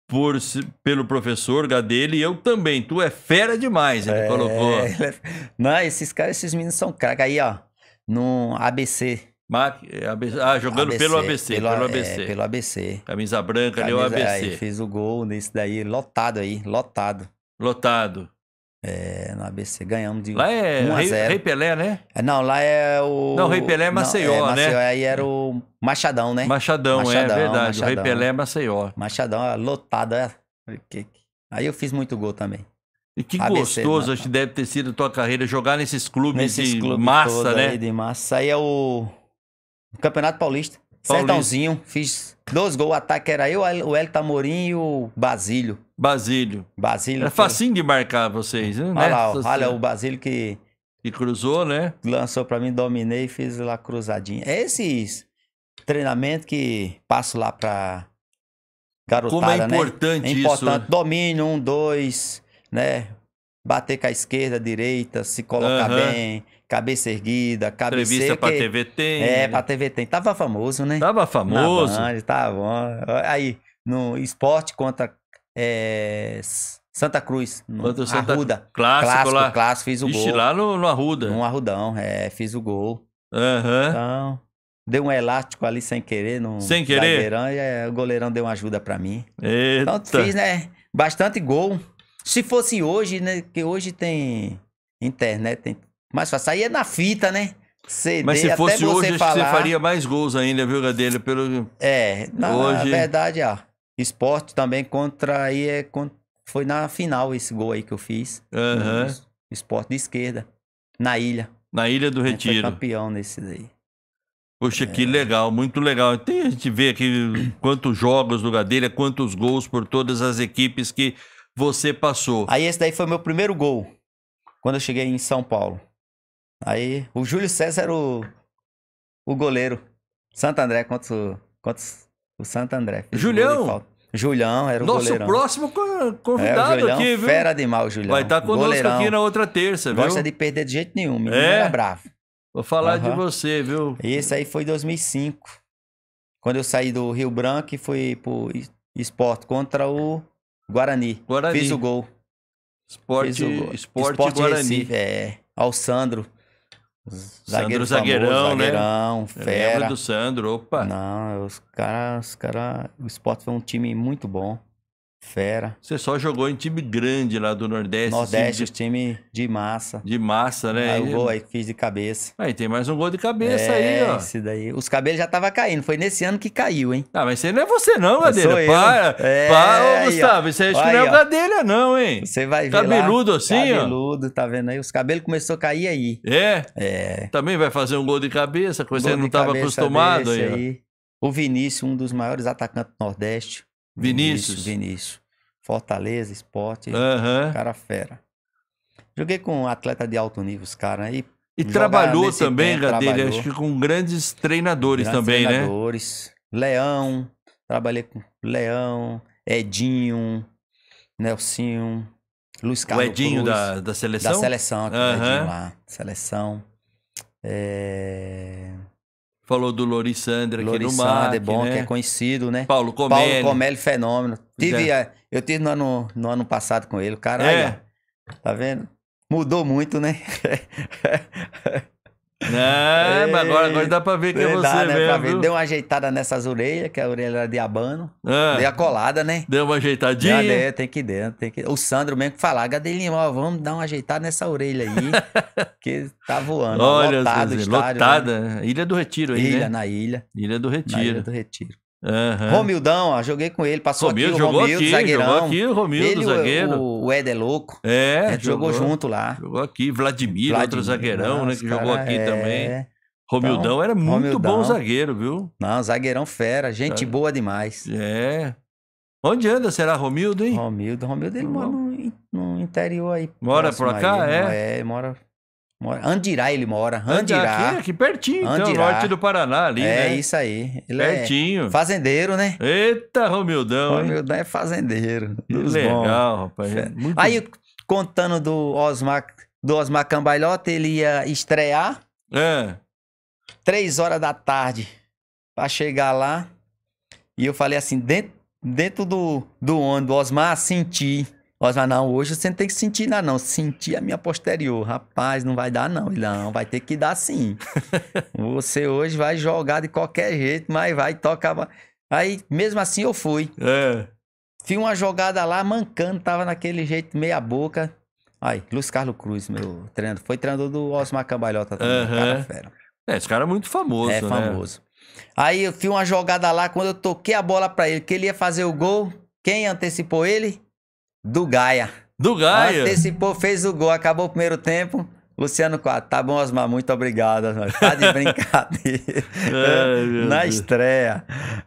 Por, pelo professor Gadelha e eu também. Tu é fera demais, ele é, colocou. É Não, esses caras, esses meninos são craques. Aí, ó, no ABC. Mac, é ABC ah, jogando ABC, pelo ABC. Pelo, pelo ABC. É, pelo ABC. Camisa branca, Camisa, ali é o ABC. Aí, fez o gol nesse daí, lotado aí, lotado. Lotado. É, no ABC, ganhamos de lá é 1 a 0. Rei, Pelé, né? É, não, lá é o. Não, Rei Pelé é Maceió, não, é, né? Maceió, né? Aí era o Machadão, né? Machadão, é Machadão é verdade. Machadão. O Rei Pelé é Maceió. Machadão, é lotada. Aí eu fiz muito gol também. E que ABC, gostoso, né? acho que deve ter sido a tua carreira jogar nesses clubes nesses de clubes massa, né? Aí de massa. Aí é o Campeonato Paulista. Sertãozinho, fiz dois gols. O ataque era eu, o Elton Amorim e o Basílio. Basílio. Basílio. Era facinho de marcar vocês, né? Olha lá, olha assim. o Basílio que... Que cruzou, né? Lançou pra mim, dominei e fiz lá cruzadinha. É esses treinamento que passo lá pra garotada, Como é, né? é importante né? É importante. Isso. Domínio, um, dois, né? Bater com a esquerda, a direita, se colocar bem Cabeça erguida, cabeça. Entrevista pra que... TV tem. É, né? pra TV tem. Tava famoso, né? Tava famoso. Band, tava Aí, no esporte contra é... Santa Cruz, no contra Santa... Arruda. Clássico, clássico, lá. clássico, fiz o Ixi, gol. lá no, no Arruda. No Arrudão, é, fiz o gol. Uhum. Então, deu um elástico ali sem querer. No sem querer? Zagueirão, e é, o goleirão deu uma ajuda pra mim. Então, Eita. Então, fiz, né? Bastante gol. Se fosse hoje, né? Que hoje tem internet, tem mais fácil. Aí é na fita, né? CD, Mas se fosse hoje, você, falar... você faria mais gols ainda, viu, Gadelha? Pelo... É, na, hoje... na é verdade, ó, esporte também contra aí é, foi na final esse gol aí que eu fiz. Uhum. Esporte de esquerda, na ilha. Na ilha do Retiro. Foi campeão nesse daí. Poxa, é. que legal, muito legal. Tem a gente ver aqui [CLEARS THROAT] quantos jogos do Gadelha, quantos gols por todas as equipes que você passou. Aí esse daí foi meu primeiro gol, quando eu cheguei em São Paulo. Aí, o Júlio César era o, o goleiro. Santo André contra o, o Santo André. Julião? Julião era o Nosso goleirão. próximo convidado é, Julião, aqui, viu? Fera demais, Julião. Vai estar tá conosco goleirão. aqui na outra terça, viu? Gosta de perder de jeito nenhum, menino é. era bravo. Vou falar uhum. de você, viu? Esse aí foi em 2005. Quando eu saí do Rio Branco e fui pro esporte contra o Guarani. Guarani. Fiz o gol. Esporte, Fiz o gol. esporte, esporte Guarani. Recife, é. Alessandro. Zagueiro Sandro zagueirão, famoso, né? Zagueirão, fera. do Sandro, opa. Não, os caras, os cara, o Sport foi um time muito bom. Fera. Você só jogou em time grande lá do Nordeste. Nordeste, de... Assim, time de massa. De massa, né? Aí o gol aí fiz de cabeça. Aí tem mais um gol de cabeça é, aí, ó. Esse daí. Os cabelos já estavam caindo. Foi nesse ano que caiu, hein? Ah, mas aí não é você, não, Gadelha. Para. É, para, Gustavo. Ó. Você acha que não é o Gadelha, não, hein? Você vai ver. Cabeludo lá, assim, cabeludo, ó. Cabeludo, tá vendo aí? Os cabelos começaram a cair aí. É? É. Também vai fazer um gol de cabeça, coisa que não estava acostumado aí. aí. O Vinícius, um dos maiores atacantes do Nordeste. Vinícius. Vinícius. Fortaleza, esporte. Uhum. Cara fera. Joguei com um atleta de alto nível, os caras aí. E trabalhou também, tempo, Gadelha, acho que com grandes treinadores grandes também, né? treinadores. né? Leão, trabalhei com Leão, Edinho, Nelsinho, Luiz Carlos. O Edinho Cruz, da, da seleção? Da seleção, aqui, uhum. Edinho lá. Seleção. É... Falou do Lorisandra aqui no mar. é bom, né? que é conhecido, né? Paulo Comelli. Paulo Comelli, fenômeno. Tive, é. Eu tive no ano, no ano passado com ele. Caralho, é. tá vendo? Mudou muito, né? [LAUGHS] Não, é, mas agora, agora dá pra ver que é você dá, né, mesmo. Deu uma ajeitada nessas orelhas, que a orelha era de abano. Ah, deu a colada, né? Deu uma ajeitadinha? Deu, tem que dentro, tem que... O Sandro mesmo que falar, Gadelinho, ó, vamos dar uma ajeitada nessa orelha aí, [LAUGHS] que tá voando. Olha, lotado Suzinho, estádio, lotada. Né? Ilha do Retiro aí, Ilha, né? na ilha. Ilha do Retiro. Na ilha do Retiro. Uhum. Romildão, ó, joguei com ele, passou Romildo, aqui o jogou aqui, zagueirão. Jogou aqui, Romildo, ele, zagueiro. O, o Ed é louco. É, jogou, jogou, junto lá. Jogou aqui, Vladimir, Vladimir outro zagueirão, né, nossa, né, que cara, jogou aqui é... também. Romildão então, era muito Romildão. bom zagueiro, viu? Não, zagueirão fera, gente é. boa demais. É. Onde anda será Romildo, hein? Romildo, Romildo ele mora no, no interior aí. Mora por cá, aí, é? É, mora Mora, Andirá ele mora. Tá Andirá. Aqui, né? aqui pertinho, então, Andirá. então, norte do Paraná ali, é, né? isso aí. Ele é pertinho. É fazendeiro, né? Eita, Romildão, Romildão é fazendeiro. legal, bons. rapaz. É. Muito... Aí, contando do Osmar, do Osmar Cambalhota, ele ia estrear. É. Três horas da tarde para chegar lá. E eu falei assim, dentro, dentro do, do ônibus, Osmar, senti mas não, hoje você não tem que sentir nada, não. Sentir a minha posterior. Rapaz, não vai dar, não. Não, vai ter que dar sim. [LAUGHS] você hoje vai jogar de qualquer jeito, mas vai tocar. Aí, mesmo assim, eu fui. É. Fiz uma jogada lá, mancando, tava naquele jeito, meia boca. Aí, Luiz Carlos Cruz, meu treinador. Foi treinador do Osmar Cambalhota também, uhum. cara fera. É, esse cara é muito famoso, É, né? famoso. Aí eu fiz uma jogada lá, quando eu toquei a bola pra ele, que ele ia fazer o gol, quem antecipou ele? Do Gaia. Do Gaia. Antecipou, fez o gol, acabou o primeiro tempo. Luciano 4, tá bom, Osmar, muito obrigado. Tá de [LAUGHS] brincadeira. Na estreia.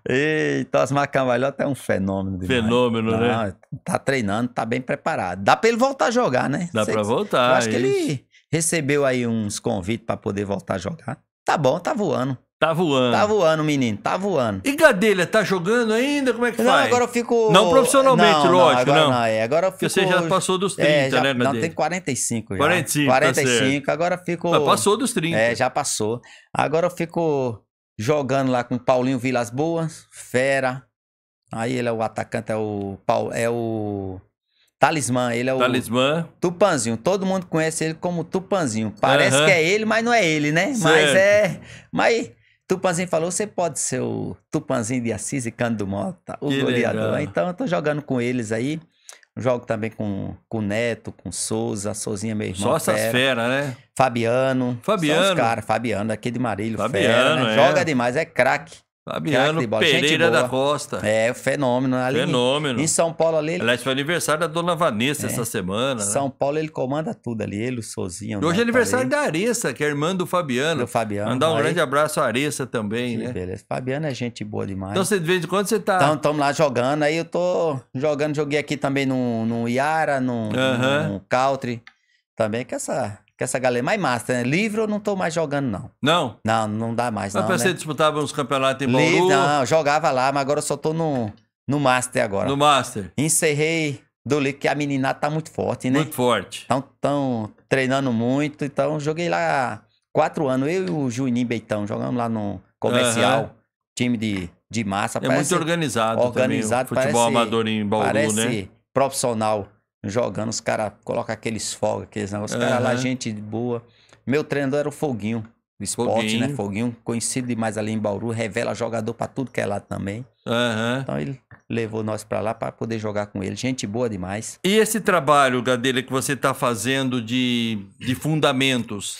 Eita, Osmar Cambalhota é um fenômeno. Demais. Fenômeno, né? Não, né? Tá treinando, tá bem preparado. Dá pra ele voltar a jogar, né? Dá Sei, pra voltar. Eu acho que ele recebeu aí uns convites para poder voltar a jogar. Tá bom, tá voando. Tá voando. Tá voando, menino, tá voando. E Gadelha, tá jogando ainda? Como é que não, faz? Não, agora eu fico. Não profissionalmente, não, lógico, não. Agora não, não é. agora eu fico. Porque você já passou dos 30, é, já, né, Gadelha? Não, tem 45 já. 45. 45, tá agora eu fico. Já passou dos 30. É, né, tá ah, é, já passou. Agora eu fico jogando lá com Paulinho Vilas Boas, Fera. Aí ele é o atacante, é o. Paul é o. Talismã, ele é o. Talismã. Tupanzinho. Todo mundo conhece ele como Tupanzinho. Parece uhum. que é ele, mas não é ele, né? Certo. Mas é. Mas Tupanzinho falou: você pode ser o Tupanzinho de Assis e Cando Mota, o que goleador. Legal. Então eu tô jogando com eles aí. Jogo também com o Neto, com Souza, Souzinha, meu irmão. Só essas fera, fera né? Fabiano. Fabiano. Só os caras, Fabiano, aqui de Marílio. Fabiano, fera, né? é. Joga demais, é craque. Fabiano Pereira da Costa. É, fenômeno. Ali fenômeno. Em, São Paulo ali. Ele... Aliás, foi aniversário da dona Vanessa é. essa semana. Né? São né? Paulo ele comanda tudo ali, ele, o Sozinho. E né, hoje é aniversário da Aressa, que é irmã do Fabiano. Do Fabiano. Mandar um aí. grande abraço à Aressa também, que né? Beleza. Fabiano é gente boa demais. Então, você, de vez em quando você tá. Então, estamos lá jogando. Aí eu tô jogando, joguei aqui também no, no Iara, no, uh -huh. no Também que essa que essa galera. É mais massa, né? Livre eu não tô mais jogando, não. Não? Não, não dá mais. Mas não, pensei né? disputava uns campeonatos em Bauru. Livro, não, jogava lá, mas agora eu só tô no, no Master agora. No Master. Encerrei do livro, que a meninada tá muito forte, né? Muito forte. Estão tão treinando muito, então joguei lá quatro anos. Eu e o Juninho Beitão jogamos lá no comercial, time de, de massa. É muito organizado, organizado também, o futebol parece, amador em Bauru, né? parece né? profissional jogando, os caras colocam aqueles fogos, aqueles negócios. Os uhum. caras lá, gente boa. Meu treinador era o Foguinho, do esporte, né? Foguinho. né? Foguinho, conhecido demais ali em Bauru, revela jogador para tudo que é lá também. Uhum. Então ele levou nós para lá para poder jogar com ele. Gente boa demais. E esse trabalho, Gadelha, que você tá fazendo de, de fundamentos,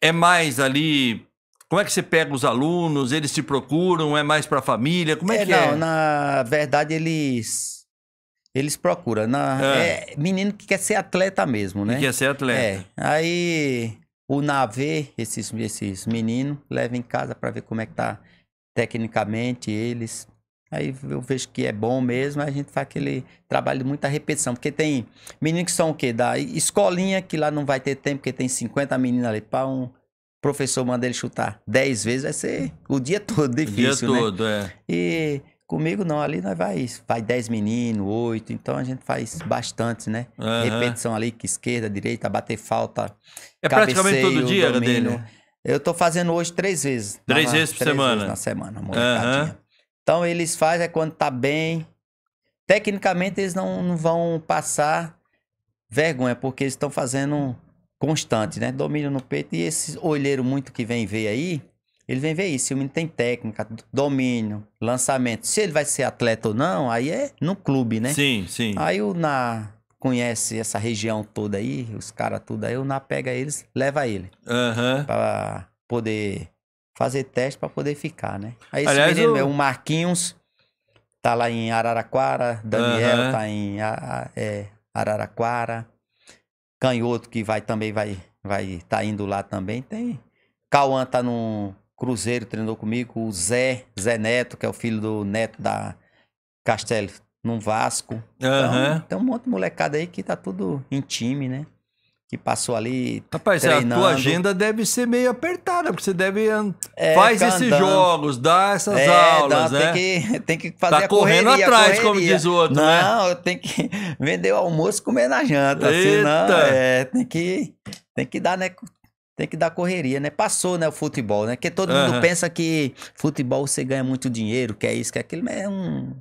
é mais ali como é que você pega os alunos? Eles se procuram? É mais para a família? Como é, é que não, é? Na verdade, eles eles procuram. Na, é. é menino que quer ser atleta mesmo, né? Que quer ser atleta. É. Aí o Navê, esses, esses meninos, leva em casa para ver como é que tá tecnicamente eles. Aí eu vejo que é bom mesmo, a gente faz aquele trabalho de muita repetição. Porque tem meninos que são o quê? Da escolinha, que lá não vai ter tempo, porque tem 50 meninas ali. para um professor manda ele chutar 10 vezes, vai ser o dia todo difícil, o dia né? todo, é. E Comigo não, ali nós vai, vai 10 meninos, 8, então a gente faz bastante, né? Uhum. Repetição ali, que esquerda, direita, bater falta. É cabeceio, praticamente todo dia, domínio. dele. Eu tô fazendo hoje três vezes. Três na, vezes por três semana. Vezes na semana, uhum. Então eles fazem é quando tá bem. Tecnicamente eles não, não vão passar vergonha, porque eles estão fazendo constante, né? Domínio no peito e esse olheiro muito que vem ver aí, ele vem ver isso. Se o menino tem técnica, domínio, lançamento. Se ele vai ser atleta ou não, aí é no clube, né? Sim, sim. Aí o Na conhece essa região toda aí, os caras tudo aí, o Na pega eles, leva ele. Aham. Uhum. Pra poder fazer teste para poder ficar, né? Aí esse Aliás, menino, eu... o Marquinhos, tá lá em Araraquara, Daniel uhum. tá em é, Araraquara, Canhoto que vai também vai vai tá indo lá também, tem Cauã tá no Cruzeiro treinou comigo, o Zé, Zé Neto, que é o filho do neto da Castelo, no Vasco. Uhum. Então, tem um monte de molecada aí que tá tudo em time, né? que passou ali. Rapaz, treinando. a tua agenda deve ser meio apertada, porque você deve. É, faz esses andando. jogos, dá essas é, aulas, né? Tem que, tem que tá fazer tá a correria, correndo atrás, correria. como diz o outro, não, né? Não, eu tenho que [LAUGHS] vender o almoço e comer na janta. Eita. Senão, é, tem que, tem que dar, né? Tem que dar correria, né? Passou, né, o futebol, né? Porque todo uhum. mundo pensa que futebol você ganha muito dinheiro, que é isso, que é aquilo, mas é um,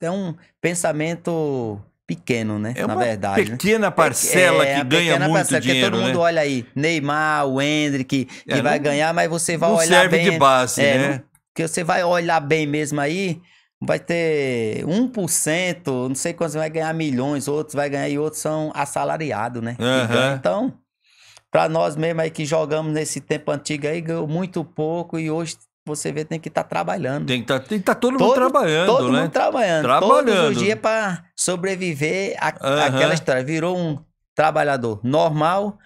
é um pensamento pequeno, né? É na verdade. Né? Pequena parcela é, que ganha muito parcela, dinheiro. Todo né? mundo olha aí, Neymar, o Hendrick, é, que é, vai não, ganhar, mas você vai não olhar serve bem. de base, é, né? Não, que você vai olhar bem mesmo aí, vai ter 1%, não sei quantos vai ganhar milhões, outros vai ganhar e outros são assalariados, né? Uhum. Então, para nós mesmo aí que jogamos nesse tempo antigo aí, ganhou muito pouco e hoje você vê tem que estar tá trabalhando. Tem que tá, estar tá todo, todo, mundo trabalhando, todo né? Todo mundo trabalhando. trabalhando. Todos os dias para sobreviver a, uhum. àquela história. Virou um trabalhador normal,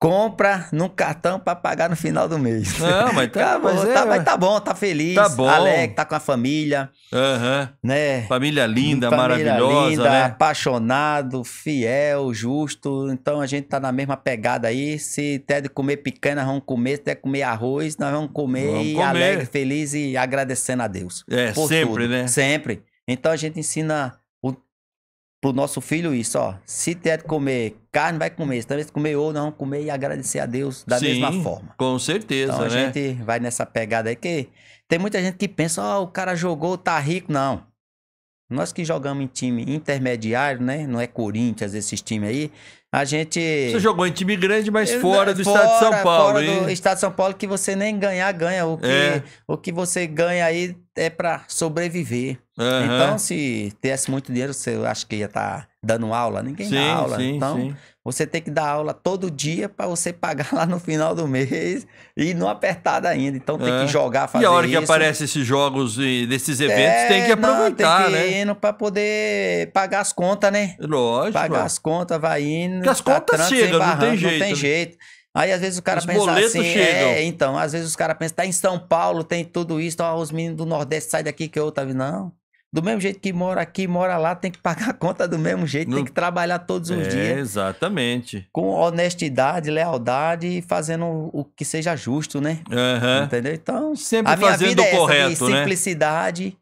compra num cartão para pagar no final do mês. Não, mas [LAUGHS] tá, tá, mas, tá, é, tá, mas tá bom, tá feliz, tá bom. alegre, tá com a família. Uhum. Né? Família linda, família maravilhosa, linda, né? apaixonado, fiel, justo. Então a gente tá na mesma pegada aí. Se tem de comer picanha, nós vamos comer. Se tem de comer arroz, nós vamos comer, vamos comer. alegre, feliz e agradecendo a Deus. É, sempre, tudo. né? Sempre. Então a gente ensina pro nosso filho isso, ó. Se tiver de comer carne, vai comer. Se também se comer ou não, comer e agradecer a Deus da Sim, mesma forma. Com certeza, então, a né? gente vai nessa pegada aí que tem muita gente que pensa, ó, oh, o cara jogou, tá rico. Não. Nós que jogamos em time intermediário, né? Não é Corinthians, esses times aí. A gente. Você jogou em time grande, mas fora do fora, estado de São Paulo, fora hein? do estado de São Paulo, que você nem ganhar, ganha. O que, é. o que você ganha aí é para sobreviver. Uhum. Então, se tivesse muito dinheiro, você acha que ia estar tá dando aula? Ninguém sim, dá aula. Sim, então, sim. você tem que dar aula todo dia para você pagar [LAUGHS] lá no final do mês e não apertado ainda. Então, tem que é. jogar, fazer E a hora isso. que aparece esses jogos e desses eventos, é, tem que aproveitar, é, não, tem que né? ir né? Para poder pagar as contas, né? Lógico. Pagar as contas, vai indo. Porque as tá contas chegam, não tem jeito. Não né? tem jeito. Aí às vezes o cara os pensa assim, chegam. é, então, às vezes os caras pensam, tá em São Paulo, tem tudo isso, ó, os meninos do Nordeste saem daqui que eu tava não. Do mesmo jeito que mora aqui, mora lá, tem que [LAUGHS] pagar a conta do mesmo jeito, no... tem que trabalhar todos os é, dias. Exatamente. Com honestidade, lealdade e fazendo o que seja justo, né? Uhum. Entendeu? Então, sempre a minha fazendo vida o é correto, essa, né? simplicidade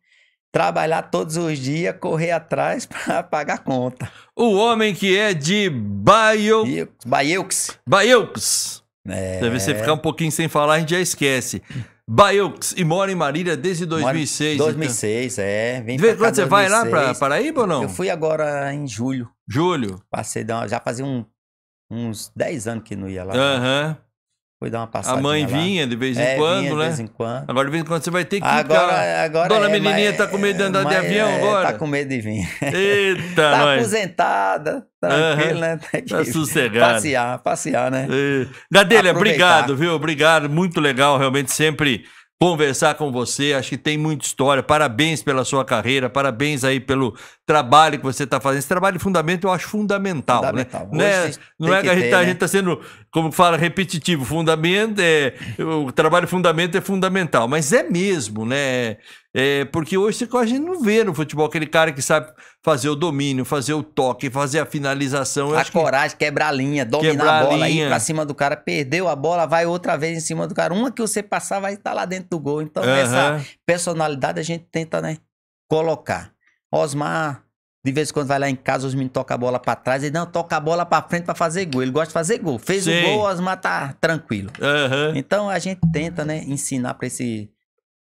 trabalhar todos os dias, correr atrás [LAUGHS] para pagar a conta. O homem que é de Baio... Baiox Baiox É... Deve você ficar um pouquinho sem falar, a gente já esquece. Baiox e mora em Marília desde 2006. 2006, então. é. Vem de vez quando você 2006. vai lá para Paraíba ou não? Eu fui agora em julho. Julho? Passei, já fazia um, uns 10 anos que não ia lá. Aham. Uhum. Fui dar uma passada. A mãe vinha de vez em é, quando, vinha né? De vez em quando. Agora de vez em quando você vai ter que agora, Agora Dona é, menininha tá com medo de é, andar de avião é, tá agora? Tá com medo de vir. [LAUGHS] Eita, Tá aposentada, tranquilo, uhum. né? Tá, sossegado. Passear, passear, né? É. Gadelha, obrigado, viu? Obrigado, muito legal, realmente sempre conversar com você. Acho que tem muita história. Parabéns pela sua carreira, parabéns aí pelo trabalho que você está fazendo. Esse trabalho de fundamento eu acho fundamental. Né? fundamental. Né? Não é, é, que, que a gente está né? tá sendo, como fala, repetitivo. Fundamento é. O trabalho de fundamento é fundamental, mas é mesmo, né? É, porque hoje a gente não vê no futebol aquele cara que sabe fazer o domínio, fazer o toque, fazer a finalização. Eu a coragem, que... quebrar a linha, dominar a bola, a linha. ir pra cima do cara, perdeu a bola, vai outra vez em cima do cara. Uma que você passar vai estar tá lá dentro do gol. Então, essa personalidade a gente tenta, né, colocar. Osmar, de vez em quando vai lá em casa, os meninos tocam a bola para trás. Ele não toca a bola para frente para fazer gol. Ele gosta de fazer gol. Fez Sim. o gol, Osmar tá tranquilo. Então a gente tenta, né, ensinar para esse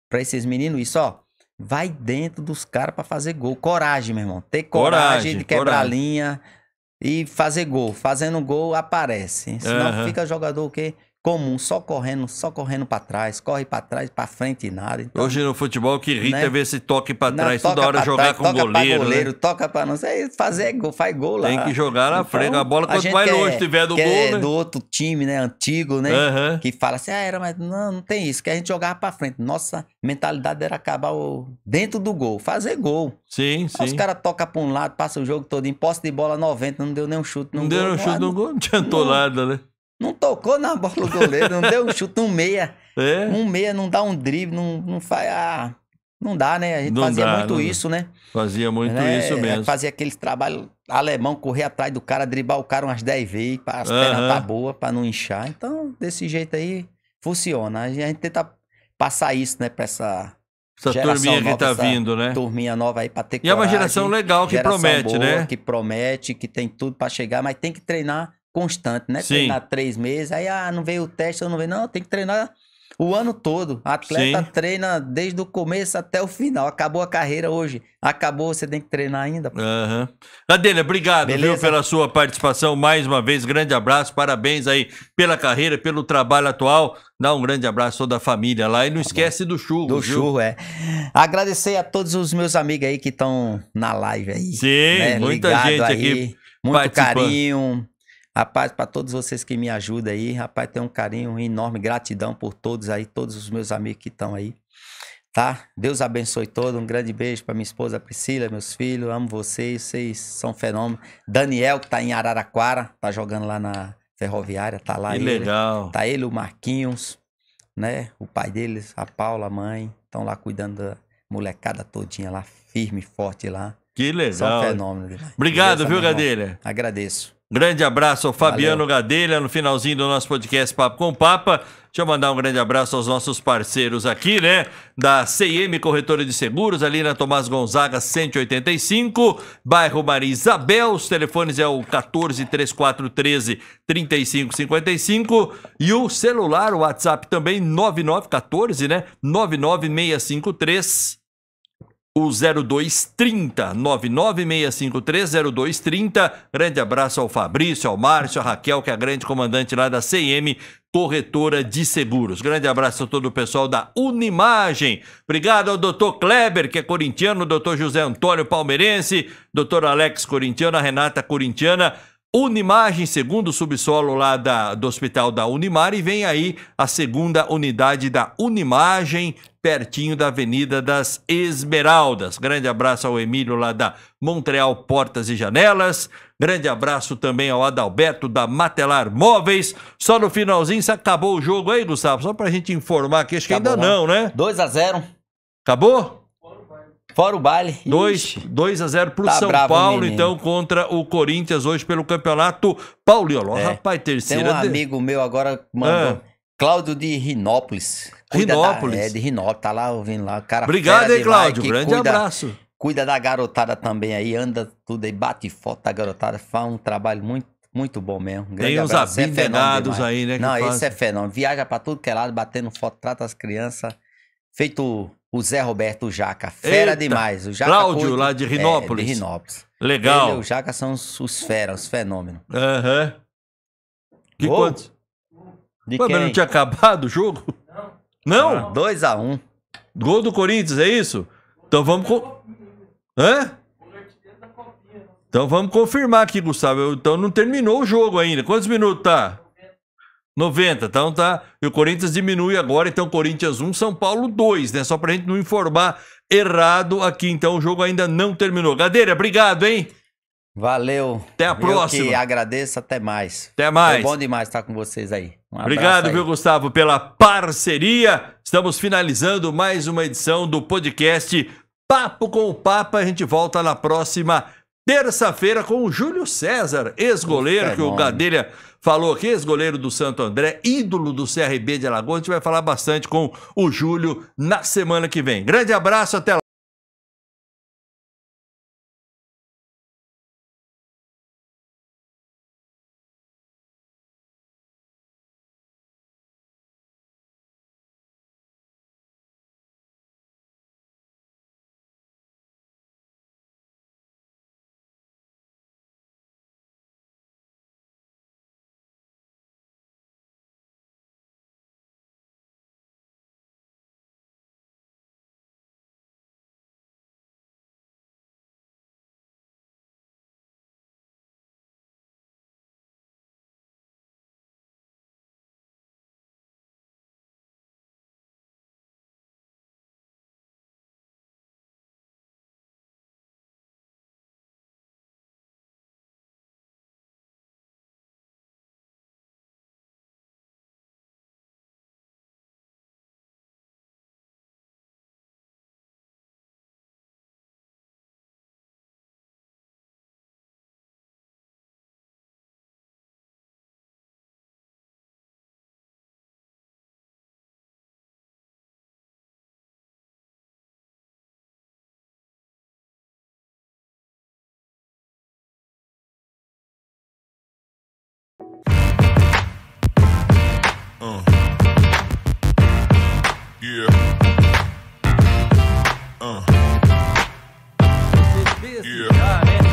para esses meninos isso, ó. Vai dentro dos caras para fazer gol. Coragem, meu irmão. Ter coragem, coragem de quebrar coragem. linha e fazer gol. Fazendo gol, aparece. Senão uhum. fica jogador o quê? comum, só correndo, só correndo para trás, corre para trás, para frente e nada. Então, Hoje no futebol que irrita né? é ver esse toque para trás, toda hora jogar trás, com toca goleiro. Pra goleiro né? Toca para não sei, fazer gol, faz gol lá. Tem que jogar na então, frente, a bola quando mais vai longe, tiver do gol, é né? do outro time, né, antigo, né, uhum. que fala assim, ah, era, mas não, não tem isso, que a gente jogava para frente. Nossa mentalidade era acabar o... dentro do gol, fazer gol. Sim, Aí sim. Os caras tocam para um lado, passa o jogo todo, em posse de bola 90, não deu nenhum chute no não gol. Não deu nenhum chute no gol, não adiantou nada, né? Não tocou na bola do goleiro, não deu um chute, um meia. [LAUGHS] É? Um meia não dá um drible, não, não faz. Ah, não dá, né? A gente não fazia dá, muito né? isso, né? Fazia muito né? isso mesmo. Fazia aquele trabalho alemão, correr atrás do cara, driblar o cara umas 10 vezes, para as uhum. pernas tá boa, para não inchar. Então, desse jeito aí, funciona. A gente, tenta passar isso, né, para essa essa turminha nova, que tá vindo, né? Turminha nova aí para ter E coragem, é uma geração legal que geração promete, boa, né? Que promete, que tem tudo para chegar, mas tem que treinar constante, né? Sim. Treinar três meses, aí ah, não veio o teste, eu não veio. Não, tem que treinar o ano todo. Atleta Sim. treina desde o começo até o final. Acabou a carreira hoje. Acabou, você tem que treinar ainda. Uhum. Adênia, obrigado viu, pela sua participação mais uma vez. Grande abraço, parabéns aí pela carreira, pelo trabalho atual. Dá um grande abraço a toda a família lá e não tá esquece bom. do churro. Do viu? churro, é. Agradecer a todos os meus amigos aí que estão na live aí. Sim, né? muita Ligado gente aí. aqui. Muito carinho, Rapaz, para todos vocês que me ajudam aí, rapaz, tenho um carinho enorme, gratidão por todos aí, todos os meus amigos que estão aí. Tá? Deus abençoe todo. Um grande beijo para minha esposa Priscila, meus filhos. Amo vocês, vocês são fenômeno. Daniel, que tá em Araraquara, tá jogando lá na Ferroviária, tá lá. Que ele, legal. Tá ele, o Marquinhos, né? O pai deles, a Paula, a mãe, estão lá cuidando da molecada todinha lá, firme, forte lá. Que legal. São fenômeno. Né? Obrigado, Beleza, viu, Gadeira? Agradeço. Grande abraço ao Fabiano Valeu. Gadelha no finalzinho do nosso podcast Papo com Papa. Deixa eu mandar um grande abraço aos nossos parceiros aqui, né? Da CM Corretora de Seguros, ali na Tomás Gonzaga 185, bairro Maria Isabel. Os telefones é o 14 3413 3555 e o celular, o WhatsApp também 9914, né? 99653 o 0230 996530230. Grande abraço ao Fabrício, ao Márcio, a Raquel, que é a grande comandante lá da CM, corretora de seguros. Grande abraço a todo o pessoal da Unimagem. Obrigado ao doutor Kleber, que é corintiano, doutor José Antônio Palmeirense, doutor Alex Corintiano, Renata Corintiana. Unimagem, segundo subsolo lá da, do hospital da Unimar, e vem aí a segunda unidade da Unimagem pertinho da Avenida das Esmeraldas. Grande abraço ao Emílio lá da Montreal Portas e Janelas. Grande abraço também ao Adalberto da Matelar Móveis. Só no finalzinho se acabou o jogo aí, Gustavo, só pra gente informar aqui, acho que acabou, ainda né? não, né? 2 a 0. Acabou? Fora o baile. 2, a 0 pro tá São Paulo, menino. então, contra o Corinthians hoje pelo Campeonato Pauliola. É. Rapaz, terceira. Tem um de... amigo meu agora mandou. Ah. Cláudio de Rinópolis. Rinópolis. Da, é, de Rinópolis, tá lá ouvindo lá. Cara Obrigado aí, Cláudio. Like, grande cuida, abraço. Cuida da garotada também aí, anda tudo aí, bate foto da garotada, faz um trabalho muito muito bom mesmo. Um Tem uns abnegados é aí, né? Não, esse é fenômeno. Viaja pra tudo que é lado, batendo foto, trata as crianças. Feito o Zé Roberto o Jaca. Fera Eita, demais. O Jaca Cláudio, lá de Rinópolis. É, de Rinópolis. Legal. Ele, o Jaca são os, os feras, os fenômenos. Aham. Uhum. Que quantos? De Pô, quem? mas não tinha acabado o jogo? Não? 2x1. Um. Gol do Corinthians, é isso? Então vamos. Hã? Então vamos confirmar aqui, Gustavo. Então não terminou o jogo ainda. Quantos minutos tá? 90. Então tá. E o Corinthians diminui agora. Então Corinthians 1, São Paulo 2, né? Só pra gente não informar errado aqui. Então o jogo ainda não terminou. Gadeira, obrigado, hein? Valeu. Até a próxima. Eu que agradeço, até mais. Até mais. Foi bom demais estar com vocês aí. Um Obrigado, aí. viu, Gustavo, pela parceria. Estamos finalizando mais uma edição do podcast Papo com o Papa. A gente volta na próxima terça-feira com o Júlio César, ex-goleiro, que o Gadelha falou aqui, ex-goleiro do Santo André, ídolo do CRB de Alagoas. A gente vai falar bastante com o Júlio na semana que vem. Grande abraço, até lá. Uh. Yeah. Uh. Yeah.